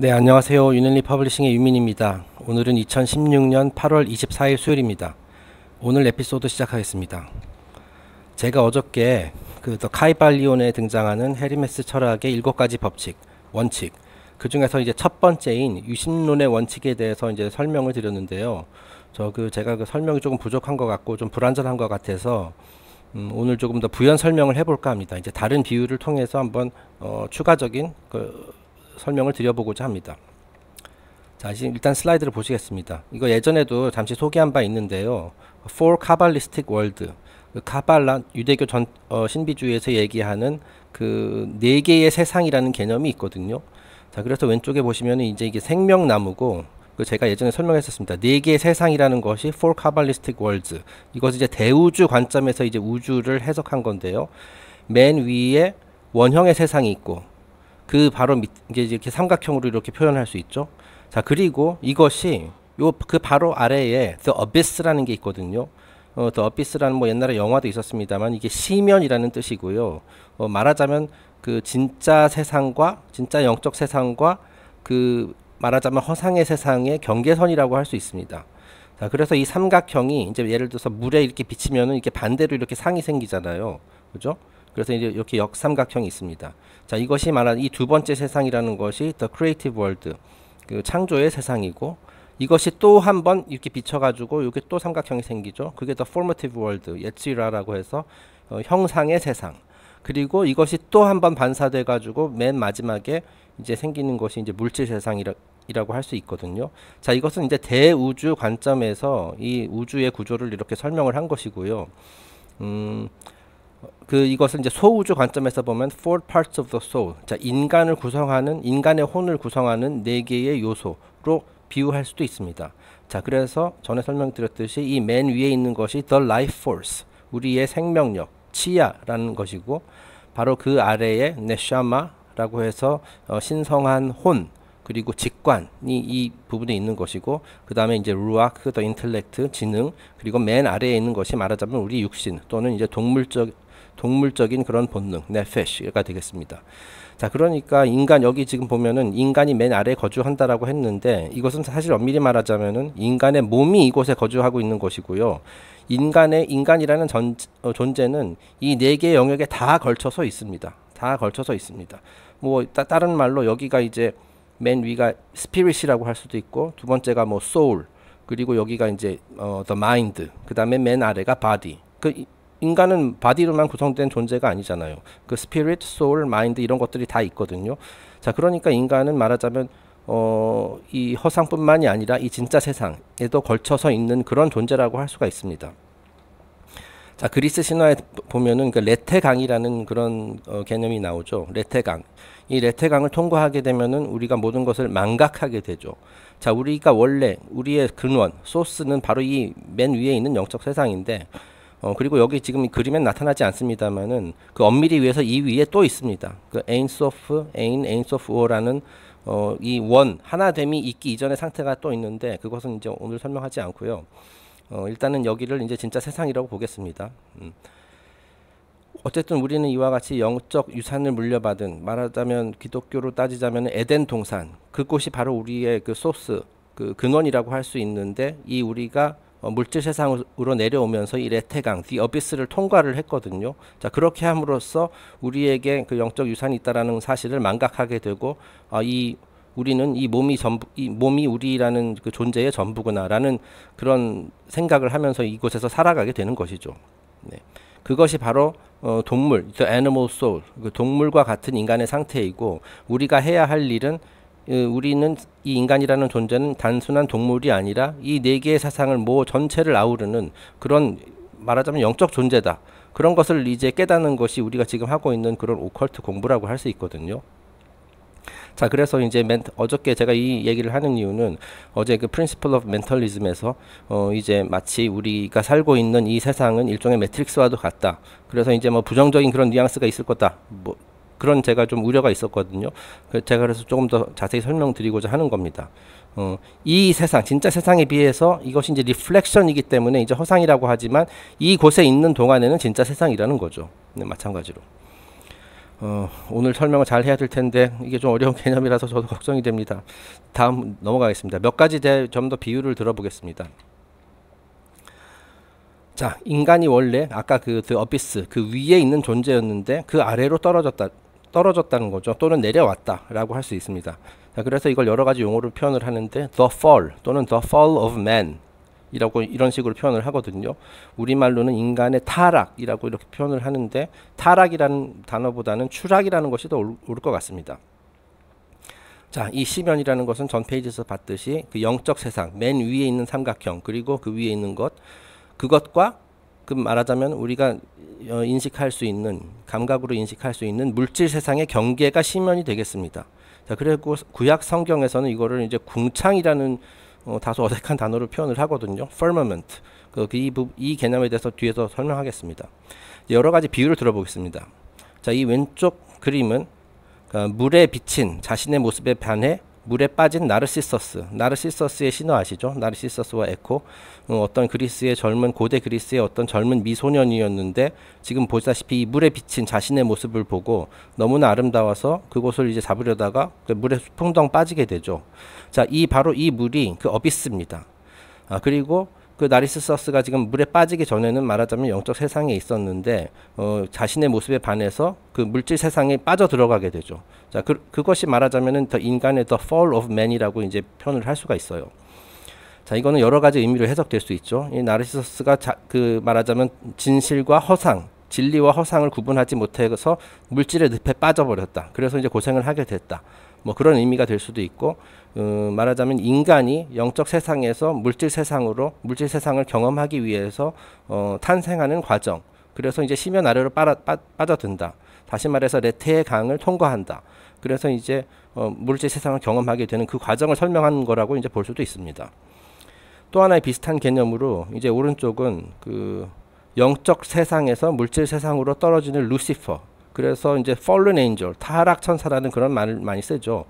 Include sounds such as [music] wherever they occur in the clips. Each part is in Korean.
네, 안녕하세요. 유넬리 퍼블리싱의 유민입니다. 오늘은 2016년 8월 24일 수요일입니다. 오늘 에피소드 시작하겠습니다. 제가 어저께 그 더 카이발리온에 등장하는 헤르메스 철학의 일곱 가지 법칙, 원칙, 그 중에서 이제 첫 번째인 유신론의 원칙에 대해서 이제 설명을 드렸는데요. 저 그 제가 그 설명이 조금 부족한 것 같고 좀 불완전한 것 같아서 음, 오늘 조금 더 부연 설명을 해볼까 합니다. 이제 다른 비유를 통해서 한번 어, 추가적인 그 설명을 드려보고자 합니다. 자, 일단 슬라이드를 보시겠습니다. 이거 예전에도 잠시 소개한 바 있는데요. Four Kabbalistic World. 그 카발라 유대교 전 어, 신비주의에서 얘기하는 그 네 개의 세상이라는 개념이 있거든요. 자, 그래서 왼쪽에 보시면 이제 이게 생명나무고 그 제가 예전에 설명했었습니다. 네 개의 세상이라는 것이 Four Kabbalistic Worlds. 이것은 이제 대우주 관점에서 이제 우주를 해석한 건데요. 맨 위에 원형의 세상이 있고 그 바로 밑, 이게 이렇게 삼각형으로 이렇게 표현할 수 있죠. 자, 그리고 이것이 요 그 바로 아래에 The Abyss라는 게 있거든요. 어, The Abyss라는 뭐 옛날에 영화도 있었습니다만 이게 시면이라는 뜻이고요. 어, 말하자면 그 진짜 세상과 진짜 영적 세상과 그 말하자면 허상의 세상의 경계선이라고 할 수 있습니다. 자, 그래서 이 삼각형이 이제 예를 들어서 물에 이렇게 비치면은 이렇게 반대로 이렇게 상이 생기잖아요. 그죠? 그래서 이제 이렇게 역삼각형이 있습니다. 자, 이것이 말한 이 두 번째 세상이라는 것이 The Creative World, 그 창조의 세상이고 이것이 또 한 번 이렇게 비춰가지고 이게 또 삼각형이 생기죠. 그게 The Formative World, 예치라라고 해서 어, 형상의 세상. 그리고 이것이 또 한 번 반사돼 가지고 맨 마지막에 이제 생기는 것이 이제 물질 세상이라 이라고 할 수 있거든요. 자, 이것은 이제 대우주 관점에서 이 우주의 구조를 이렇게 설명을 한 것이고요. 음, 그이것은 이제 소우주 관점에서 보면 four parts of the soul. 자, 인간을 구성하는 인간의 혼을 구성하는 네 개의 요소로 비유할 수도 있습니다. 자, 그래서 전에 설명드렸듯이 이 맨 위에 있는 것이 the life force, 우리의 생명력, 치야라는 것이고 바로 그 아래에 네샤마라고 해서 어, 신성한 혼 그리고 직관이 이 부분에 있는 것이고 그 다음에 이제 루아크, 더 인텔렉트, 지능 그리고 맨 아래에 있는 것이 말하자면 우리 육신 또는 이제 동물적 동물적인 그런 본능, 네페시가 되겠습니다. 자, 그러니까 인간 여기 지금 보면은 인간이 맨 아래에 거주한다라고 했는데 이것은 사실 엄밀히 말하자면은 인간의 몸이 이곳에 거주하고 있는 것이고요. 인간의 인간이라는 전, 어, 존재는 이 네 개의 영역에 다 걸쳐서 있습니다. 다 걸쳐서 있습니다. 뭐 따, 다른 말로 여기가 이제 맨 위가 스피릿이라고 할 수도 있고 두 번째가 뭐 소울 그리고 여기가 이제 어 the m 그다음에 맨 아래가 바디 그 인간은 바디로만 구성된 존재가 아니잖아요. 그 스피릿, 소울, 마인드 이런 것들이 다 있거든요. 자, 그러니까 인간은 말하자면 어, 이 허상뿐만이 아니라 이 진짜 세상에도 걸쳐서 있는 그런 존재라고 할 수가 있습니다. 자 그리스 신화에 보면은 그 레테강이라는 그런 어, 개념이 나오죠. 레테강. 이 레테강을 통과하게 되면은 우리가 모든 것을 망각하게 되죠. 자 우리가 원래 우리의 근원 소스는 바로 이 맨 위에 있는 영적 세상인데 어, 그리고 여기 지금 이그림에 나타나지 않습니다만은 그 엄밀히 위해서 이 위에 또 있습니다. 그 ainsof, ain, ainsof라는 어, 이원 하나됨이 있기 이전의 상태가 또 있는데 그것은 이제 오늘 설명하지 않고요. 어, 일단은 여기를 이제 진짜 세상이라고 보겠습니다. 음. 어쨌든 우리는 이와 같이 영적 유산을 물려받은 말하자면 기독교로 따지자면 에덴 동산 그곳이 바로 우리의 그 소스 그 근원이라고 할 수 있는데 이 우리가 어, 물질 세상으로 내려오면서 이 레테강, 디 어비스를 통과를 했거든요. 자 그렇게 함으로써 우리에게 그 영적 유산이 있다라는 사실을 망각하게 되고 어, 이 우리는 이 몸이 전부, 이 몸이 우리라는 그 존재의 전부구나라는 그런 생각을 하면서 이곳에서 살아가게 되는 것이죠. 네. 그것이 바로 어, 동물, the animal soul, 그 동물과 같은 인간의 상태이고 우리가 해야 할 일은 어, 우리는 이 인간이라는 존재는 단순한 동물이 아니라 이 네 개의 사상을 모 전체를 아우르는 그런 말하자면 영적 존재다. 그런 것을 이제 깨닫는 것이 우리가 지금 하고 있는 그런 오컬트 공부라고 할 수 있거든요. 자, 그래서 이제 멘, 어저께 제가 이 얘기를 하는 이유는 어제 그 프린시플 오브 멘털리즘에서 어 이제 마치 우리가 살고 있는 이 세상은 일종의 매트릭스와도 같다. 그래서 이제 뭐 부정적인 그런 뉘앙스가 있을 거다. 뭐 그런 제가 좀 우려가 있었거든요. 그 제가 그래서 조금 더 자세히 설명드리고자 하는 겁니다. 어, 이 세상, 진짜 세상에 비해서 이것이 이제 리플렉션이기 때문에 이제 허상이라고 하지만 이곳에 있는 동안에는 진짜 세상이라는 거죠. 네, 마찬가지로. 어, 오늘 설명을 잘 해야 될 텐데 이게 좀 어려운 [laughs] 개념이라서 저도 걱정이 됩니다. 다음 넘어가겠습니다. 몇 가지 좀 더 비유를 들어보겠습니다. 자, 인간이 원래 아까 그, 어비스 그 위에 있는 존재였는데 그 아래로 떨어졌다 떨어졌다는 거죠. 또는 내려왔다라고 할 수 있습니다. 자, 그래서 이걸 여러 가지 용어로 표현을 하는데 the fall 또는 the fall of man 이라고 이런 식으로 표현을 하거든요. 우리말로는 인간의 타락이라고 이렇게 표현을 하는데 타락이라는 단어보다는 추락이라는 것이 더 옳을 것 같습니다. 자, 이 시면이라는 것은 전 페이지에서 봤듯이 그 영적 세상, 맨 위에 있는 삼각형, 그리고 그 위에 있는 것, 그것과 그 말하자면 우리가 어, 인식할 수 있는 감각으로 인식할 수 있는 물질 세상의 경계가 심연이 되겠습니다. 자, 그리고 구약 성경에서는 이거를 이제 궁창이라는 어, 다소 어색한 단어로 표현을 하거든요. firmament. 그, 그 이, 이 개념에 대해서 뒤에서 설명하겠습니다. 여러 가지 비유를 들어보겠습니다. 자, 이 왼쪽 그림은 어, 물에 비친 자신의 모습에 반해 물에 빠진 나르시서스, 나르시서스의 신화 아시죠? 나르시서스와 에코, 어, 떤 그리스의 젊은 고대 그리스의 어떤 젊은 미소년이었는데 지금 보다시피 시이 물에 비친 자신의 모습을 보고 너무나 아름다워서 그곳을 이제 잡으려다가 그 물에 풍덩 빠지게 되죠. 자, 이 바로 이 물이 그 어비스입니다. 아, 그리고 그 나리스서스가 지금 물에 빠지기 전에는 말하자면 영적 세상에 있었는데 어, 자신의 모습에 반해서 그 물질 세상에 빠져 들어가게 되죠. 자, 그, 그것이 말하자면은 더 인간의 더 h e Fall of Man이라고 이제 표현을 할 수가 있어요. 자, 이거는 여러 가지 의미로 해석될 수 있죠. 이 나르시서스가 자, 그 말하자면 진실과 허상, 진리와 허상을 구분하지 못해서 물질의 늪에 빠져버렸다. 그래서 이제 고생을 하게 됐다. 뭐 그런 의미가 될 수도 있고 음, 말하자면 인간이 영적 세상에서 물질 세상으로 물질 세상을 경험하기 위해서 어, 탄생하는 과정. 그래서 이제 심연 아래로 빠라, 빠, 빠져든다. 다시 말해서 레테의 강을 통과한다. 그래서 이제 어, 물질 세상을 경험하게 되는 그 과정을 설명하는 거라고 이제 볼 수도 있습니다. 또 하나의 비슷한 개념으로 이제 오른쪽은 그 영적 세상에서 물질 세상으로 떨어지는 루시퍼. 그래서 이제 fallen angel, 타락 천사라는 그런 말을 많이 쓰죠.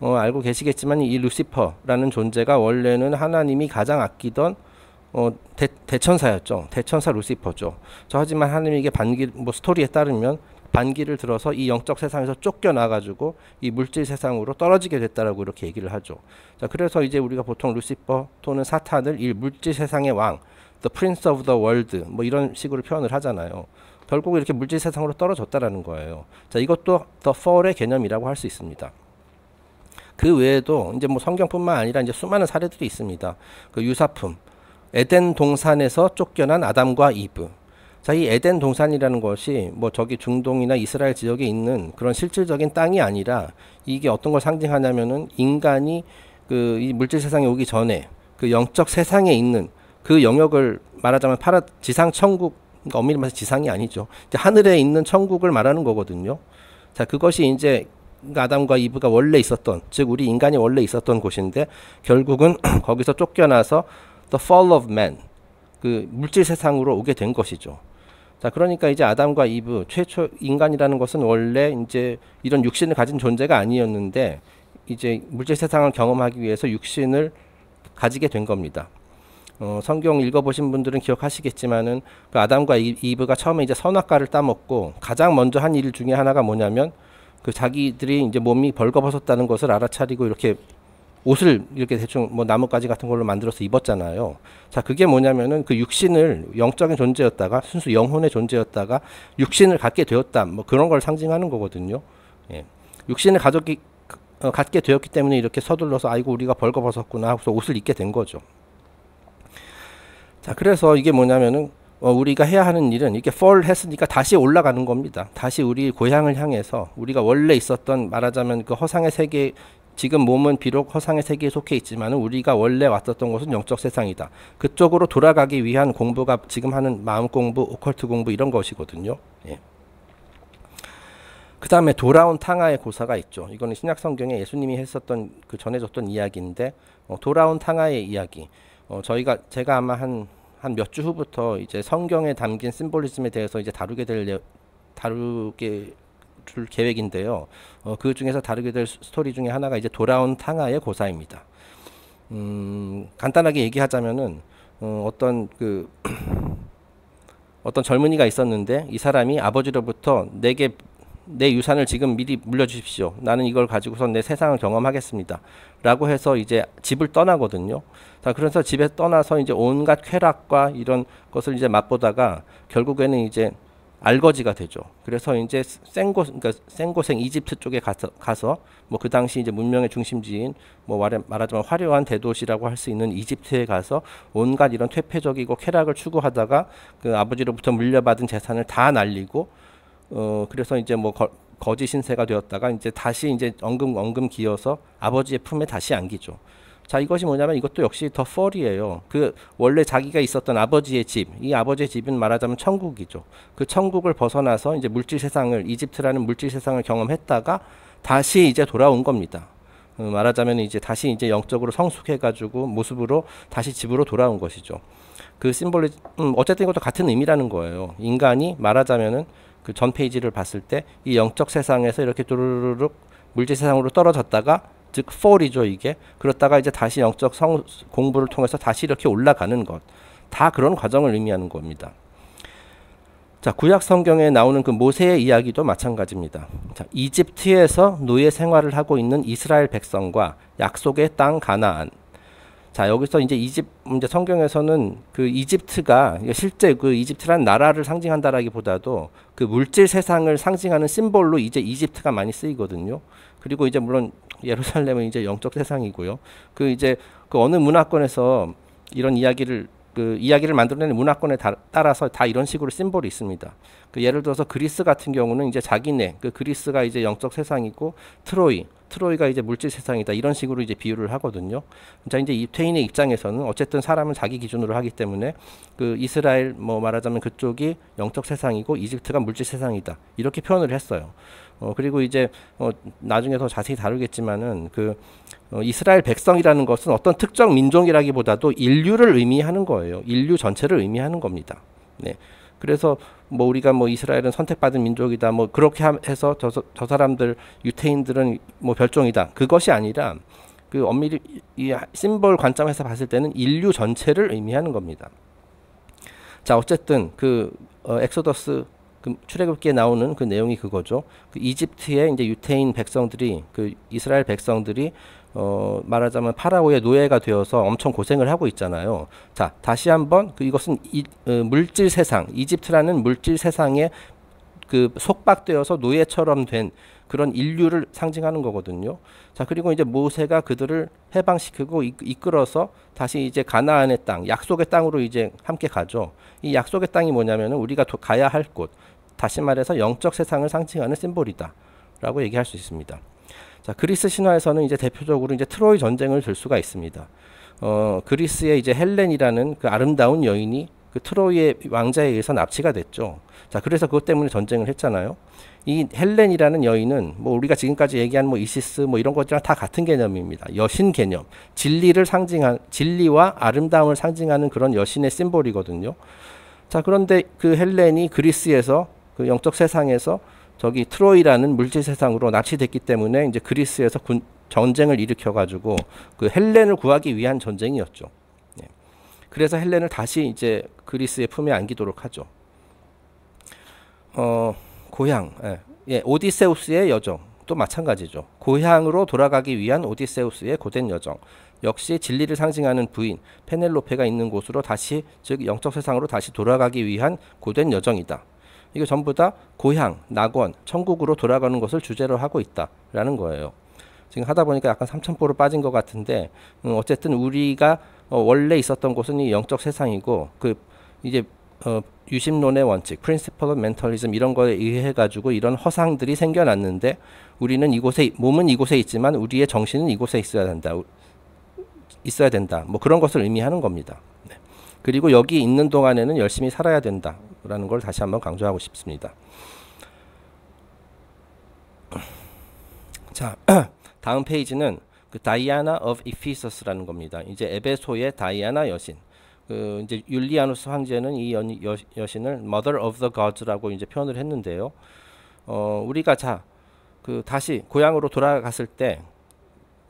어, 알고 계시겠지만 이 루시퍼라는 존재가 원래는 하나님이 가장 아끼던 어, 대, 천사였죠 대천사 루시퍼죠. 저 하지만 하나님에게 반기 뭐 스토리에 따르면 반기를 들어서 이 영적 세상에서 쫓겨나 가지고 이 물질 세상으로 떨어지게 됐다라고 이렇게 얘기를 하죠. 자, 그래서 이제 우리가 보통 루시퍼 또는 사탄을 이 물질 세상의 왕, the prince of the world 뭐 이런 식으로 표현을 하잖아요. 결국 이렇게 물질 세상으로 떨어졌다라는 거예요. 자, 이것도 the fall의 개념이라고 할 수 있습니다. 그 외에도 이제 뭐 성경뿐만 아니라 이제 수많은 사례들이 있습니다. 그 유사품 에덴 동산에서 쫓겨난 아담과 이브. 자, 이 에덴 동산이라는 것이 뭐 저기 중동이나 이스라엘 지역에 있는 그런 실질적인 땅이 아니라 이게 어떤 걸 상징하냐면은 인간이 그 이 물질 세상에 오기 전에 그 영적 세상에 있는 그 영역을 말하자면 파라 지상 천국 그러니까 엄밀히 말해서 지상이 아니죠. 하늘에 있는 천국을 말하는 거거든요. 자, 그것이 이제 그러니까 아담과 이브가 원래 있었던 즉 우리 인간이 원래 있었던 곳인데 결국은 [clears throat] 거기서 쫓겨나서 the fall of man 그 물질 세상으로 오게 된 것이죠. 자 그러니까 이제 아담과 이브 최초 인간이라는 것은 원래 이제 이런 육신을 가진 존재가 아니었는데 이제 물질 세상을 경험하기 위해서 육신을 가지게 된 겁니다. 어, 성경 읽어보신 분들은 기억하시겠지만은 그 아담과 이브가 처음에 이제 선악과를 따먹고 가장 먼저 한 일 중에 하나가 뭐냐면 그 자기들이 이제 몸이 벌거벗었다는 것을 알아차리고 이렇게 옷을 이렇게 대충 뭐 나뭇가지 같은 걸로 만들어서 입었잖아요. 자, 그게 뭐냐면은 그 육신을 영적인 존재였다가 순수 영혼의 존재였다가 육신을 갖게 되었다. 뭐 그런 걸 상징하는 거거든요. 예. 육신을 가졌기 어, 갖게 되었기 때문에 이렇게 서둘러서 아이고 우리가 벌거벗었구나 하고서 옷을 입게 된 거죠. 자, 그래서 이게 뭐냐면은 어, 우리가 해야 하는 일은 이렇게 fall 했으니까 다시 올라가는 겁니다. 다시 우리 고향을 향해서 우리가 원래 있었던 말하자면 그 허상의 세계 지금 몸은 비록 허상의 세계에 속해 있지만 우리가 원래 왔었던 곳은 영적 세상이다. 그쪽으로 돌아가기 위한 공부가 지금 하는 마음 공부, 오컬트 공부 이런 것이거든요. 예. 그 다음에 돌아온 탕하의 고사가 있죠. 이거는 신약 성경에 예수님이 했었던 그전해졌던 이야기인데 어, 돌아온 탕하의 이야기. 어, 저희가 제가 아마 한 한몇주 후부터 이제 성경에 담긴 심볼리즘에 대해서 이제 다루게 될 다루게 줄 계획인데요. 어, 그 중에서 다루게 될 스토리 중에 하나가 이제 돌아온 탕아의 고사입니다. 음, 간단하게 얘기하자면은 어, 어떤 그 [clears throat] 어떤 젊은이가 있었는데 이 사람이 아버지로부터 내게 내 유산을 지금 미리 물려주십시오. 나는 이걸 가지고서 내 세상을 경험하겠습니다. 라고 해서 이제 집을 떠나거든요. 자, 그래서 집에 떠나서 이제 온갖 쾌락과 이런 것을 이제 맛보다가 결국에는 이제 알거지가 되죠. 그래서 이제 생고 그러니까 생고생 이집트 쪽에 가서 가서 뭐 그 당시 이제 문명의 중심지인 뭐 말하자면 화려한 대도시라고 할 수 있는 이집트에 가서 온갖 이런 퇴폐적이고 쾌락을 추구하다가 그 아버지로부터 물려받은 재산을 다 날리고 어 그래서 이제 뭐 거, 거짓 신세가 되었다가 이제 다시 이제 엉금 엉금 기어서 아버지의 품에 다시 안기죠. 자 이것이 뭐냐면 이것도 역시 더 펄이에요. 그 원래 자기가 있었던 아버지의 집, 이 아버지의 집은 말하자면 천국이죠. 그 천국을 벗어나서 이제 물질 세상을 이집트라는 물질 세상을 경험했다가 다시 이제 돌아온 겁니다. 어, 말하자면 이제 다시 이제 영적으로 성숙해가지고 모습으로 다시 집으로 돌아온 것이죠. 그 심볼리, 음, 어쨌든 이것도 같은 의미라는 거예요. 인간이 말하자면은 그전 페이지를 봤을 때 이 영적 세상에서 이렇게 두루루룩 물질 세상으로 떨어졌다가 즉 f a 이죠 이게 그렇다가 이제 다시 영적 성, 공부를 통해서 다시 이렇게 올라가는 것 다 그런 과정을 의미하는 겁니다. 자 구약 성경에 나오는 그 모세의 이야기도 마찬가지입니다. 자 이집트에서 노예 생활을 하고 있는 이스라엘 백성과 약속의 땅 가나안 자 여기서 이제 이집 이제 성경에서는 그 이집트가 그러니까 실제 그 이집트란 나라를 상징한다라기보다도 그 물질 세상을 상징하는 심볼로 이제 이집트가 많이 쓰이거든요. 그리고 이제 물론 예루살렘은 이제 영적 세상이고요. 그 이제 그 어느 문화권에서 이런 이야기를 그 이야기를 만들어내는 문화권에 다, 따라서 다 이런 식으로 심볼이 있습니다. 그 예를 들어서 그리스 같은 경우는 이제 자기네 그 그리스가 이제 영적 세상이고 트로이 트로이가 이제 물질 세상이다 이런 식으로 이제 비유를 하거든요. 자 이제 이퇴인의 입장에서는 어쨌든 사람은 자기 기준으로 하기 때문에 그 이스라엘 뭐 말하자면 그쪽이 영적 세상이고 이집트가 물질 세상이다 이렇게 표현을 했어요. 어 그리고 이제 어 나중에 더 자세히 다루겠지만은 그 어, 이스라엘 백성이라는 것은 어떤 특정 민족이라기보다도 인류를 의미하는 거예요. 인류 전체를 의미하는 겁니다. 네. 그래서 뭐 우리가 뭐 이스라엘은 선택받은 민족이다 뭐 그렇게 해서 저, 저 사람들 유태인들은 뭐 별종이다 그것이 아니라 그 엄밀히 이 심벌 관점에서 봤을 때는 인류 전체를 의미하는 겁니다. 자 어쨌든 그 어, 엑소더스 그 출애굽기에 나오는 그 내용이 그거죠. 그 이집트의 이제 유태인 백성들이 그 이스라엘 백성들이 어, 말하자면 파라오의 노예가 되어서 엄청 고생을 하고 있잖아요. 자, 다시 한번 그 이것은 이, 어, 물질 세상, 이집트라는 물질 세상에 그 속박되어서 노예처럼 된 그런 인류를 상징하는 거거든요. 자, 그리고 이제 모세가 그들을 해방시키고 이끌어서 다시 이제 가나안의 땅, 약속의 땅으로 이제 함께 가죠. 이 약속의 땅이 뭐냐면은 우리가 가야 할 곳, 다시 말해서 영적 세상을 상징하는 심볼이다. 라고 얘기할 수 있습니다. 자, 그리스 신화에서는 이제 대표적으로 이제 트로이 전쟁을 들 수가 있습니다. 어, 그리스의 이제 헬렌이라는 그 아름다운 여인이 그 트로이의 왕자에 의해서 납치가 됐죠. 자, 그래서 그것 때문에 전쟁을 했잖아요. 이 헬렌이라는 여인은 뭐 우리가 지금까지 얘기한 뭐 이시스 뭐 이런 것들이랑 다 같은 개념입니다. 여신 개념. 진리를 상징한 진리와 아름다움을 상징하는 그런 여신의 심볼이거든요. 자, 그런데 그 헬렌이 그리스에서 그 영적 세상에서 저기 트로이라는 물질 세상으로 납치됐기 때문에 이제 그리스에서 군, 전쟁을 일으켜 가지고 그 헬렌을 구하기 위한 전쟁이었죠. 예. 그래서 헬렌을 다시 이제 그리스의 품에 안기도록 하죠. 어, 고향. 예. 예, 오디세우스의 여정 또 마찬가지죠. 고향으로 돌아가기 위한 오디세우스의 고된 여정. 역시 진리를 상징하는 부인 페넬로페가 있는 곳으로 다시 즉 영적 세상으로 다시 돌아가기 위한 고된 여정이다. 이거 전부 다 고향, 낙원, 천국으로 돌아가는 것을 주제로 하고 있다라는 거예요. 지금 하다 보니까 약간 삼천포로 빠진 것 같은데 음, 어쨌든 우리가 어, 원래 있었던 곳은 이 영적 세상이고 그 이제 어, 유심론의 원칙, 프린시퍼 멘털리즘 이런 거에 의해 가지고 이런 허상들이 생겨났는데 우리는 이곳에 몸은 이곳에 있지만 우리의 정신은 이곳에 있어야 된다. 있어야 된다. 뭐 그런 것을 의미하는 겁니다. 네. 그리고 여기 있는 동안에는 열심히 살아야 된다. 라는 걸 다시 한번 강조하고 싶습니다. 자, [clears throat] 다음 페이지는 그 다이아나 of 이피서스라는 겁니다. 이제 에베소의 다이아나 여신. 그 이제 율리아누스 황제는 이 여, 여 신을 Mother of the Gods라고 이제 표현을 했는데요. 어, 우리가 자, 그 다시 고향으로 돌아갔을 때,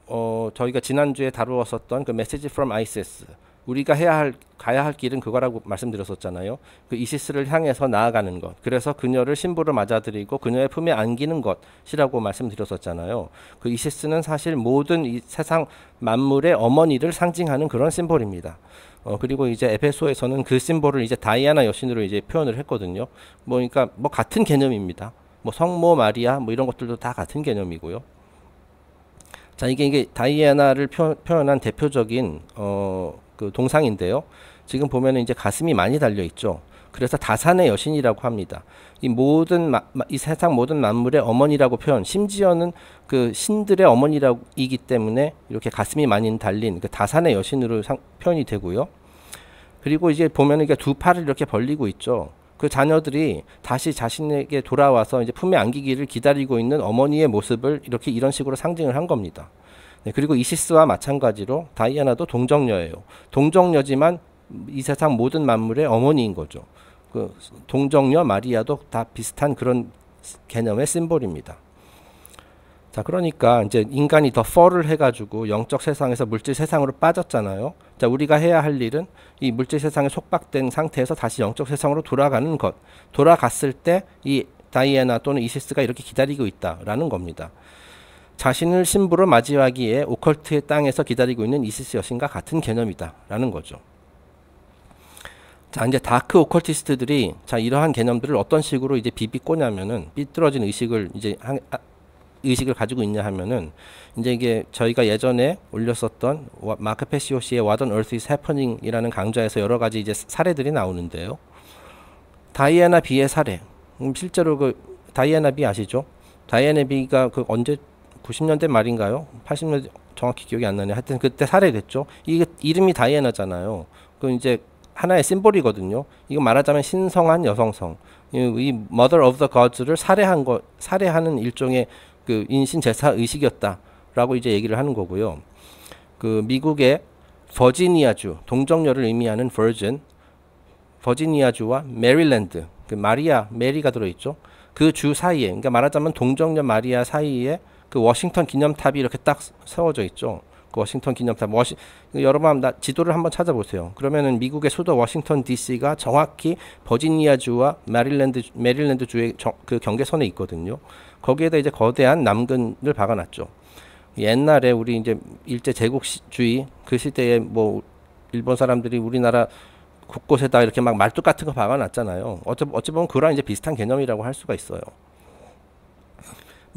어, 저희가 지난주에 다루었었던 그 메시지 from ISIS 우리가 해야 할 가야 할 길은 그거라고 말씀드렸었잖아요. 그 이시스를 향해서 나아가는 것. 그래서 그녀를 신부로 맞아들이고 그녀의 품에 안기는 것이라고 말씀드렸었잖아요. 그 이시스는 사실 모든 이 세상 만물의 어머니를 상징하는 그런 심볼입니다. 어, 그리고 이제 에베소에서는그 심볼을 이제 다이아나 여신으로 이제 표현을 했거든요. 뭐 그러니까 뭐 같은 개념입니다. 뭐 성모 마리아 뭐 이런 것들도 다 같은 개념이고요. 자 이게 이게 다이애나를 표, 현한 대표적인 어그 동상인데요. 지금 보면은 이제 가슴이 많이 달려 있죠. 그래서 다산의 여신이라고 합니다. 이 모든 마, 이 세상 모든 만물의 어머니라고 표현. 심지어는 그 신들의 어머니라고이기 때문에 이렇게 가슴이 많이 달린 그 다산의 여신으로 상, 표현이 되고요. 그리고 이제 보면 이게 두 팔을 이렇게 벌리고 있죠. 그 자녀들이 다시 자신에게 돌아와서 이제 품에 안기기를 기다리고 있는 어머니의 모습을 이렇게 이런 식으로 상징을 한 겁니다. 네, 그리고 이시스와 마찬가지로 다이아나도 동정녀예요. 동정녀지만 이 세상 모든 만물의 어머니인 거죠. 그 동정녀 마리아도 다 비슷한 그런 개념의 심볼입니다. 자, 그러니까 이제 인간이 더 펄을 해가지고 영적 세상에서 물질 세상으로 빠졌잖아요. 자, 우리가 해야 할 일은 이 물질 세상에 속박된 상태에서 다시 영적 세상으로 돌아가는 것. 돌아갔을 때 이 다이애나 또는 이시스가 이렇게 기다리고 있다라는 겁니다. 자신을 신부로 맞이하기에 오컬트의 땅에서 기다리고 있는 이시스 여신과 같은 개념이다라는 거죠. 자 이제 다크 오컬티스트들이 자 이러한 개념들을 어떤 식으로 이제 비비꼬냐면은 삐뚤어진 의식을 이제 한, 아, 의식을 가지고 있냐 하면은 이제 이게 저희가 예전에 올렸었던 마크 페시오 씨의 What on Earth is Happening이라는 강좌에서 여러 가지 이제 사례들이 나오는데요. 다이애나 비의 사례. 음, 실제로 그 다이애나 비 아시죠? 다이애나 비가 그 언제 90년대 말인가요? 80년대 정확히 기억이 안 나네. 하여튼 그때 살해됐죠. 이게 이름이 다이애나잖아요. 그 이제 하나의 심볼이거든요. 이거 말하자면 신성한 여성성. 이, 이 Mother of the Gods를 살해한 거 살해하는 일종의 그 인신 제사 의식이었다라고 이제 얘기를 하는 거고요. 그 미국의 버지니아주 동정녀를 의미하는 버진 버지니아주와 메릴랜드 그 마리아 메리가 들어있죠. 그 주 사이에 그러니까 말하자면 동정녀 마리아 사이에 그 워싱턴 기념탑이 이렇게 딱 세워져 있죠. 그 워싱턴 기념탑 워시 여러분 한번 지도를 한번 찾아보세요. 그러면은 미국의 수도 워싱턴 D.C.가 정확히 버지니아주와 메릴랜드 메릴랜드 주의 정, 그 경계선에 있거든요. 거기에다 이제 거대한 남근을 박아놨죠. 옛날에 우리 이제 일제 제국주의 그 시대에 뭐 일본 사람들이 우리나라 곳곳에다 이렇게 막 말뚝 같은 거 박아놨잖아요. 어찌, 어찌 보면 그랑 이제 비슷한 개념이라고 할 수가 있어요.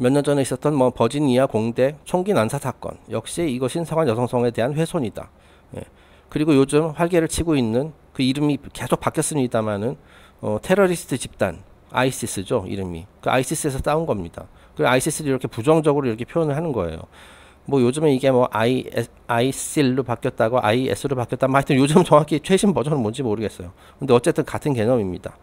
몇년 전에 있었던 뭐 버지니아 공대 총기 난사 사건 역시 이것인 성한 여성성에 대한 훼손이다. 예. 그리고 요즘 활개를 치고 있는 그 이름이 계속 바뀌었습니다만은 어, 테러리스트 집단 아이시스죠 이름이 그 아이시스에서 따온 겁니다. 그 아이시스를 이렇게 부정적으로 이렇게 표현을 하는 거예요. 뭐 요즘에 이게 뭐 I ISIL로 바뀌었다고 IS로 바뀌었다. 뭐 하여튼 요즘 정확히 최신 버전은 뭔지 모르겠어요. 근데 어쨌든 같은 개념입니다.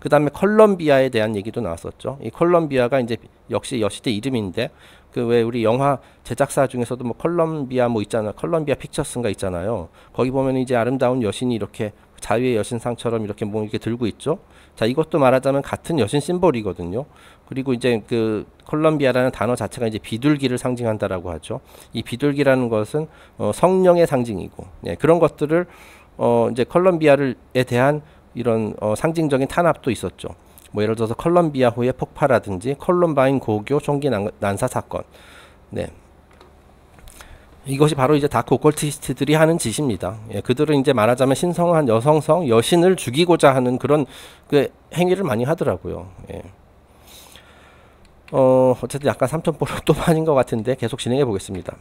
그 다음에 컬럼비아에 대한 얘기도 나왔었죠. 이 컬럼비아가 이제 역시 여시대 이름인데 그 왜 우리 영화 제작사 중에서도 뭐 컬럼비아 뭐 있잖아요. 컬럼비아 픽처스인가 있잖아요. 거기 보면 이제 아름다운 여신이 이렇게 자유의 여신상처럼 이렇게 뭐 이렇게 들고 있죠. 자, 이것도 말하자면 같은 여신 심벌이거든요 그리고 이제 그 콜롬비아라는 단어 자체가 이제 비둘기를 상징한다라고 하죠. 이 비둘기라는 것은 어, 성령의 상징이고, 예, 그런 것들을 어, 이제 콜롬비아를에 대한 이런 어, 상징적인 탄압도 있었죠. 뭐 예를 들어서 컬럼비아호의 폭파라든지 컬럼바인 고교 총기 난, 난사 사건. 네. 이것이 바로 이제 다크 오컬티스트들이 하는 짓입니다. 예, 그들은 이제 말하자면 신성한 여성성, 여신을 죽이고자 하는 그런 그 행위를 많이 하더라고요. 예. 어, 어쨌든 약간 삼천포로 [laughs] 또 빠진 것 같은데 계속 진행해 보겠습니다.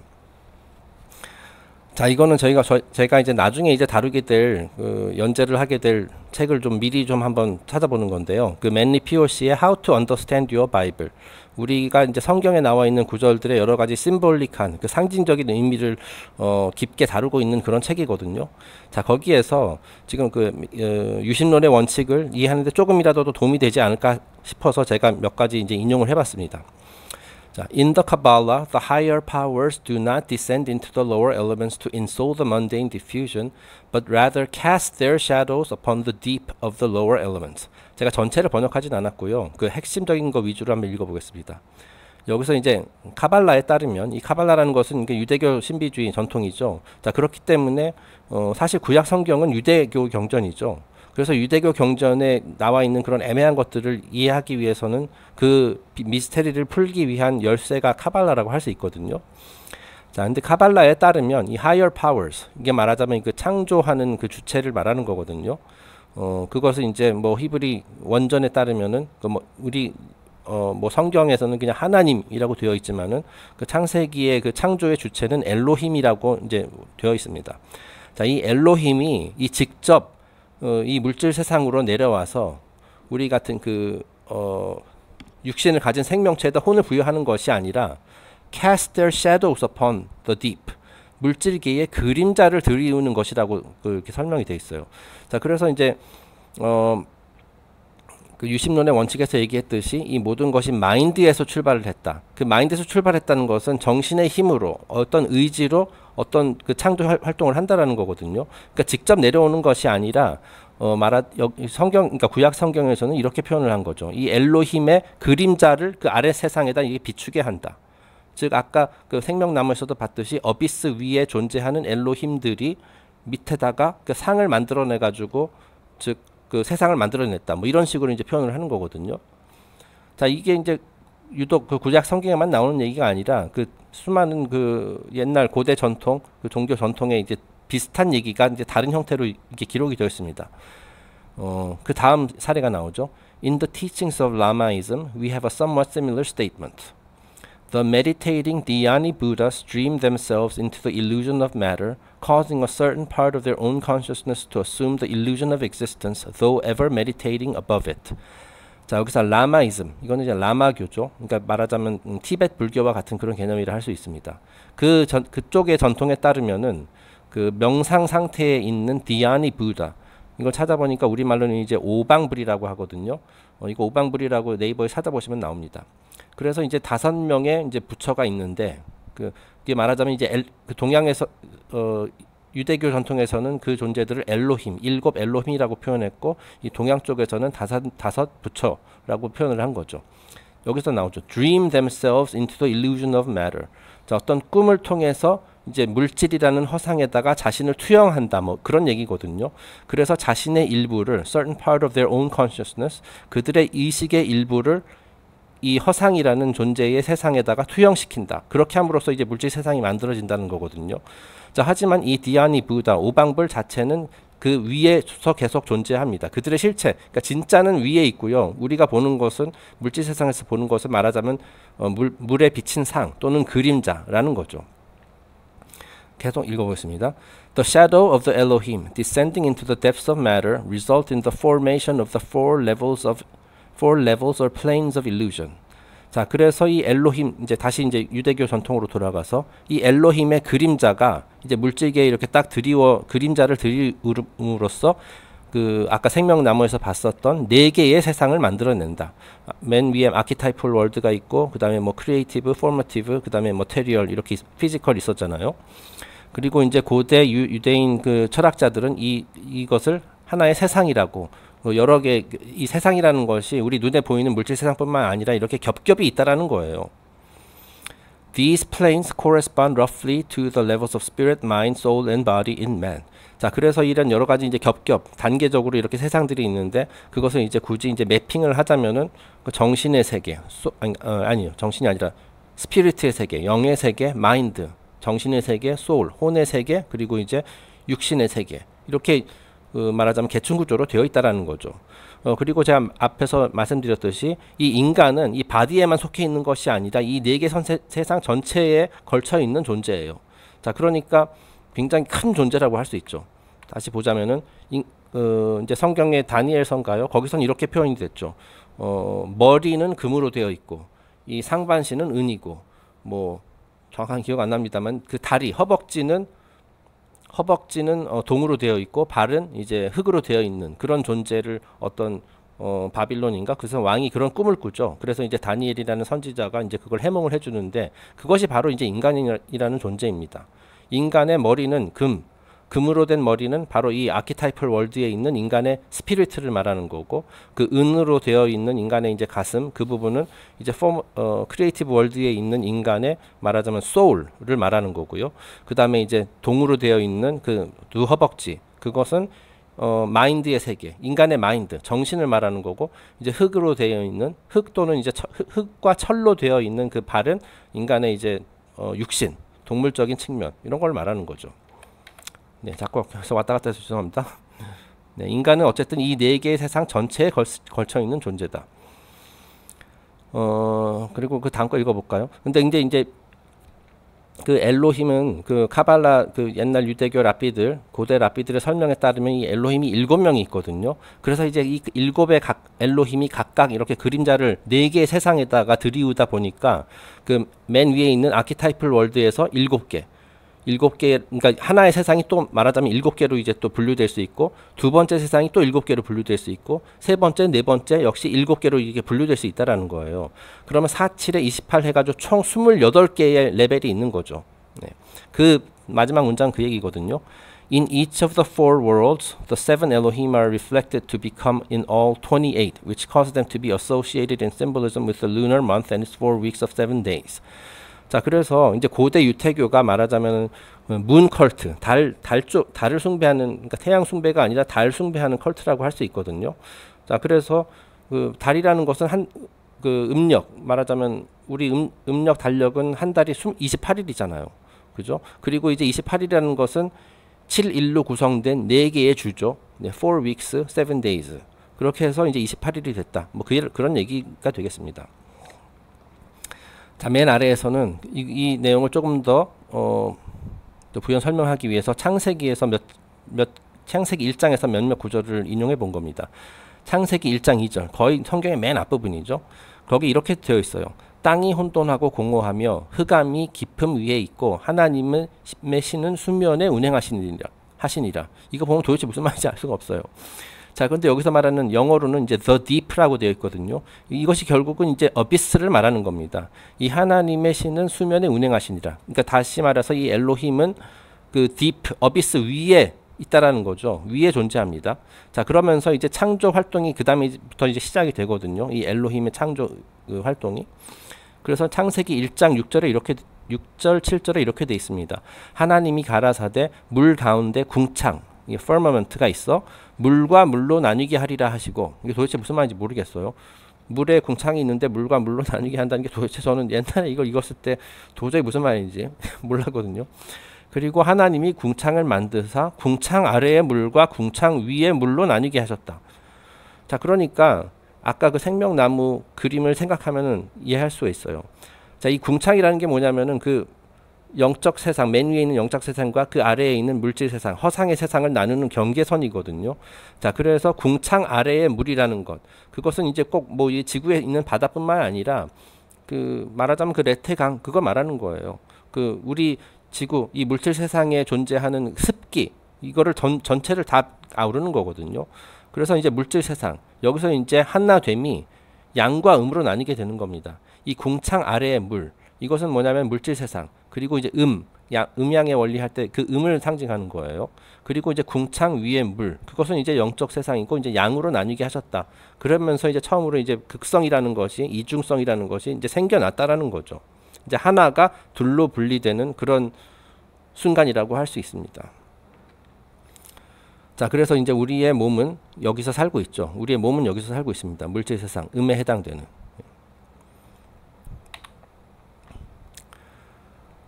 자 이거는 저희가 저, 제가 이제 나중에 이제 다루게 될그 연재를 하게 될 책을 좀 미리 좀 한번 찾아보는 건데요. 그 맨리 피오시의 How to Understand Your Bible. 우리가 이제 성경에 나와 있는 구절들의 여러 가지 심볼릭한 그 상징적인 의미를 어, 깊게 다루고 있는 그런 책이거든요. 자 거기에서 지금 그 어, 유신론의 원칙을 이해하는데 조금이라도 도움이 되지 않을까 싶어서 제가 몇 가지 이제 인용을 해봤습니다. in the Kabbalah, the higher powers do not descend into the lower elements to insole the mundane diffusion, but rather cast their shadows upon the deep of the lower elements. 제가 전체를 번역하진 않았고요. 그 핵심적인 거 위주로 한번 읽어보겠습니다. 여기서 이제 카발라에 따르면 이 카발라라는 것은 유대교 신비주의 전통이죠. 자 그렇기 때문에 어, 사실 구약 성경은 유대교 경전이죠. 그래서 유대교 경전에 나와 있는 그런 애매한 것들을 이해하기 위해서는 그 미스테리를 풀기 위한 열쇠가 카발라라고 할 수 있거든요. 자, 근데 카발라에 따르면 이 higher powers 이게 말하자면 그 창조하는 그 주체를 말하는 거거든요. 어, 그것은 이제 뭐 히브리 원전에 따르면은 그 뭐 우리 어, 뭐 성경에서는 그냥 하나님이라고 되어 있지만은 그 창세기의 그 창조의 주체는 엘로힘이라고 이제 되어 있습니다. 자, 이 엘로힘이 이 직접 어, 이 물질 세상으로 내려와서 우리 같은 그 어, 육신을 가진 생명체에다 혼을 부여하는 것이 아니라 cast their shadows upon the deep 물질계의 그림자를 들이우는 것이라고 그렇게 설명이 돼 있어요. 자 그래서 이제 어그 유심론의 원칙에서 얘기했듯이 이 모든 것이 마인드에서 출발을 했다. 그 마인드에서 출발했다는 것은 정신의 힘으로 어떤 의지로 어떤 그 창조 활동을 한다라는 거거든요. 그러니까 직접 내려오는 것이 아니라 어 말하 성경 그러니까 구약 성경에서는 이렇게 표현을 한 거죠. 이 엘로힘의 그림자를 그 아래 세상에다 이게 비추게 한다. 즉 아까 그 생명나무에서도 봤듯이 어비스 위에 존재하는 엘로힘들이 밑에다가 그 상을 만들어내 가지고 즉그 세상을 만들어냈다. 뭐 이런 식으로 이제 표현을 하는 거거든요. 자, 이게 이제 유독 그 구약 성경에만 나오는 얘기가 아니라 그 수많은 그 옛날 고대 전통, 그 종교 전통에 이제 비슷한 얘기가 이제 다른 형태로 이렇게 기록이 되어 있습니다. 어, 그 다음 사례가 나오죠. In the teachings of Lamaism, we have a somewhat similar statement. The meditating dhyani Buddhas dream themselves into the illusion of matter, causing a certain part of their own consciousness to assume the illusion of existence, though ever meditating above it. 자 여기서 라마이즘 이거는 이제 라마교죠. 그러니까 말하자면 음, 티벳 불교와 같은 그런 개념이라 할 수 있습니다. 그 전, 그쪽의 전통에 따르면은 그 명상 상태에 있는 디아니 부다 이걸 찾아보니까 우리말로는 이제 오방불이라고 하거든요. 어, 이거 오방불이라고 네이버에 찾아보시면 나옵니다. 그래서 이제 다섯 명의 이제 부처가 있는데 그 말하자면 이제 엘, 그 동양에서 어, 유대교 전통에서는 그 존재들을 엘로힘, 일곱 엘로힘이라고 표현했고 이 동양 쪽에서는 다섯 다섯 부처라고 표현을 한 거죠. 여기서 나오죠. Dream themselves into the illusion of matter. 자, 어떤 꿈을 통해서 이제 물질이라는 허상에다가 자신을 투영한다 뭐 그런 얘기거든요. 그래서 자신의 일부를 certain part of their own consciousness 그들의 의식의 일부를 이 허상이라는 존재의 세상에다가 투영시킨다. 그렇게 함으로써 이제 물질 세상이 만들어진다는 거거든요. 자, 하지만 이 디아니 부다 오방불 자체는 그 위에서 계속 존재합니다. 그들의 실체, 그러니까 진짜는 위에 있고요. 우리가 보는 것은 물질 세상에서 보는 것을 말하자면 어, 물, 물에 비친 상 또는 그림자라는 거죠. 계속 읽어보겠습니다. The shadow of the Elohim descending into the depths of matter result in the formation of the four levels of four levels or planes of illusion. 자, 그래서 이 엘로힘 이제 다시 이제 유대교 전통으로 돌아가서 이 엘로힘의 그림자가 이제 물질계에 이렇게 딱 들이워 그림자를 들이으로써그 아까 생명나무에서 봤었던 네 개의 세상을 만들어낸다. 맨 위에 아키타이폴 월드가 있고 그다음에 뭐 크리에이티브, 포머티브, 그다음에 머테리얼 이렇게 피지컬 있었잖아요. 그리고 이제 고대 유, 대인그 철학자들은 이 이것을 하나의 세상이라고 어, 여러 개 이 세상이라는 것이 우리 눈에 보이는 물질 세상뿐만 아니라 이렇게 겹겹이 있다라는 거예요. These planes correspond roughly to the levels of spirit, mind, soul, and body in man. 자, 그래서 이런 여러 가지 이제 겹겹 단계적으로 이렇게 세상들이 있는데 그것을 이제 굳이 이제 매핑을 하자면은 그 정신의 세계, 소, 아니, 어, 아니요, 정신이 아니라 스피리트의 세계, 영의 세계, 마인드, 정신의 세계, 소울, 혼의 세계, 그리고 이제 육신의 세계. 이렇게 그 말하자면 계층 구조로 되어 있다라는 거죠. 어, 그리고 제가 앞에서 말씀드렸듯이 이 인간은 이 바디에만 속해 있는 것이 아니다. 이 네개 세상 전체에 걸쳐 있는 존재예요. 자, 그러니까 굉장히 큰 존재라고 할 수 있죠. 다시 보자면은 인, 어, 이제 성경의 다니엘서인가요? 거기선 이렇게 표현이 됐죠. 어, 머리는 금으로 되어 있고 이 상반신은 은이고 뭐 정확한 기억 안 납니다만 그 다리 허벅지는 허벅지는 어, 동으로 되어 있고 발은 이제 흙으로 되어 있는 그런 존재를 어떤 어, 바빌론인가 그래서 왕이 그런 꿈을 꾸죠. 그래서 이제 다니엘이라는 선지자가 이제 그걸 해몽을 해주는데 그것이 바로 이제 인간이라는 존재입니다. 인간의 머리는 금, 금으로 된 머리는 바로 이 아키타이플 월드에 있는 인간의 스피리트를 말하는 거고 그 은으로 되어 있는 인간의 이제 가슴 그 부분은 이제 포 어, 크리에이티브 월드에 있는 인간의 말하자면 소울을 말하는 거고요. 그 다음에 이제 동으로 되어 있는 그 두 허벅지 그것은 어, 마인드의 세계, 인간의 마인드, 정신을 말하는 거고 이제 흙으로 되어 있는 흙 또는 이제 처, 흙과 철로 되어 있는 그 발은 인간의 이제 어, 육신, 동물적인 측면 이런 걸 말하는 거죠. 네, 자꾸 계속 왔다 갔다 해서 죄송합니다. 네, 인간은 어쨌든 이 네 개의 세상 전체에 걸, 걸쳐 있는 존재다. 어, 그리고 그 다음 거 읽어볼까요? 근데 이제 이제 그 엘로힘은 그 카발라 그 옛날 유대교 라피들 고대 라피들의 설명에 따르면 이 엘로힘이 일곱 명이 있거든요. 그래서 이제 이 일곱의 각 엘로힘이 각각 이렇게 그림자를 네 개의 세상에다가 들이우다 보니까 그 맨 위에 있는 아키타이플 월드에서 일곱 개 일곱 개 그러니까 하나의 세상이 또 말하자면 일곱 개로 이제 또 분류될 수 있고 두 번째 세상이 또 일곱 개로 분류될 수 있고 세 번째 네 번째 역시 일곱 개로 이게 분류될 수 있다라는 거예요. 그러면 4, 7에 28 해가지고 총 28개의 레벨이 있는 거죠. 네. 그 마지막 문장 그 얘기거든요. In each of the four worlds, the seven Elohim are reflected to become in all 28, which cause them to be associated in symbolism with the lunar month and its four weeks of seven days. 자, 그래서 이제 고대 유태교가 말하자면 문 컬트, 달, 달 쪽, 달을 숭배하는, 그러니까 태양 숭배가 아니라 달 숭배하는 컬트라고 할 수 있거든요. 자, 그래서 그 달이라는 것은 한, 그 음력, 말하자면 우리 음, 음력 달력은 한 달이 28일이잖아요. 그죠? 그리고 이제 28일이라는 것은 7일로 구성된 4개의 주죠. 네, 4 weeks, 7 days. 그렇게 해서 이제 28일이 됐다. 뭐 그, 그런 얘기가 되겠습니다. 자, 맨 아래에서는 이, 이 내용을 조금 더 어, 부연 설명하기 위해서 창세기에서 몇, 몇 창세기 1장에서 몇몇 구절을 인용해 본 겁니다. 창세기 1장 2절 거의 성경의 맨 앞부분이죠. 거기 이렇게 되어 있어요. 땅이 혼돈하고 공허하며 흑암이 깊음 위에 있고 하나님 메시는 수면에 운행하시니라. 하시니라. 이거 보면 도대체 무슨 말인지 알 수가 없어요. 자, 근데 여기서 말하는 영어로는 이제 the deep라고 되어 있거든요. 이것이 결국은 이제 어비스를 말하는 겁니다. 이 하나님의 신은 수면에 운행하시니라. 그러니까 다시 말해서 이 엘로힘은 그 deep 어비스 위에 있다라는 거죠. 위에 존재합니다. 자, 그러면서 이제 창조 활동이 그다음부터 이제 시작이 되거든요. 이 엘로힘의 창조 그 활동이. 그래서 창세기 1장 6절에 이렇게 6절 7절에 이렇게 돼 있습니다. 하나님이 가라사대 물 가운데 궁창 이 firmament가 있어 물과 물로 나뉘게 하리라 하시고 이게 도대체 무슨 말인지 모르겠어요. 물에 궁창이 있는데 물과 물로 [laughs] 나뉘게 한다는 게 도대체 저는 옛날에 이걸 읽었을 때 도저히 무슨 말인지 [laughs] 몰랐거든요. 그리고 하나님이 궁창을 만드사 궁창 아래의 물과 궁창 위에 물로 나뉘게 하셨다. 자, 그러니까 아까 그 생명나무 그림을 생각하면 이해할 수 있어요. 자, 이 궁창이라는 게 뭐냐면은 그 영적 세상, 맨 위에 있는 영적 세상과 그 아래에 있는 물질 세상, 허상의 세상을 나누는 경계선이거든요. 자, 그래서 궁창 아래의 물이라는 것. 그것은 이제 꼭 뭐 이 지구에 있는 바다뿐만 아니라 그 말하자면 그 레테강, 그거 말하는 거예요. 그 우리 지구, 이 물질 세상에 존재하는 습기, 이거를 전, 전체를 다 아우르는 거거든요. 그래서 이제 물질 세상, 여기서 이제 한나됨이 양과 음으로 나뉘게 되는 겁니다. 이 궁창 아래의 물, 이것은 뭐냐면 물질 세상. 그리고 이제 음, 야, 음양의 원리 할 때 그 음을 상징하는 거예요. 그리고 이제 궁창 위에 물. 그것은 이제 영적 세상이고 이제 양으로 나뉘게 하셨다. 그러면서 이제 처음으로 이제 극성이라는 것이 이중성이라는 것이 이제 생겨났다라는 거죠. 이제 하나가 둘로 분리되는 그런 순간이라고 할 수 있습니다. 자, 그래서 이제 우리의 몸은 여기서 살고 있죠. 우리의 몸은 여기서 살고 있습니다. 물질 세상, 음에 해당되는.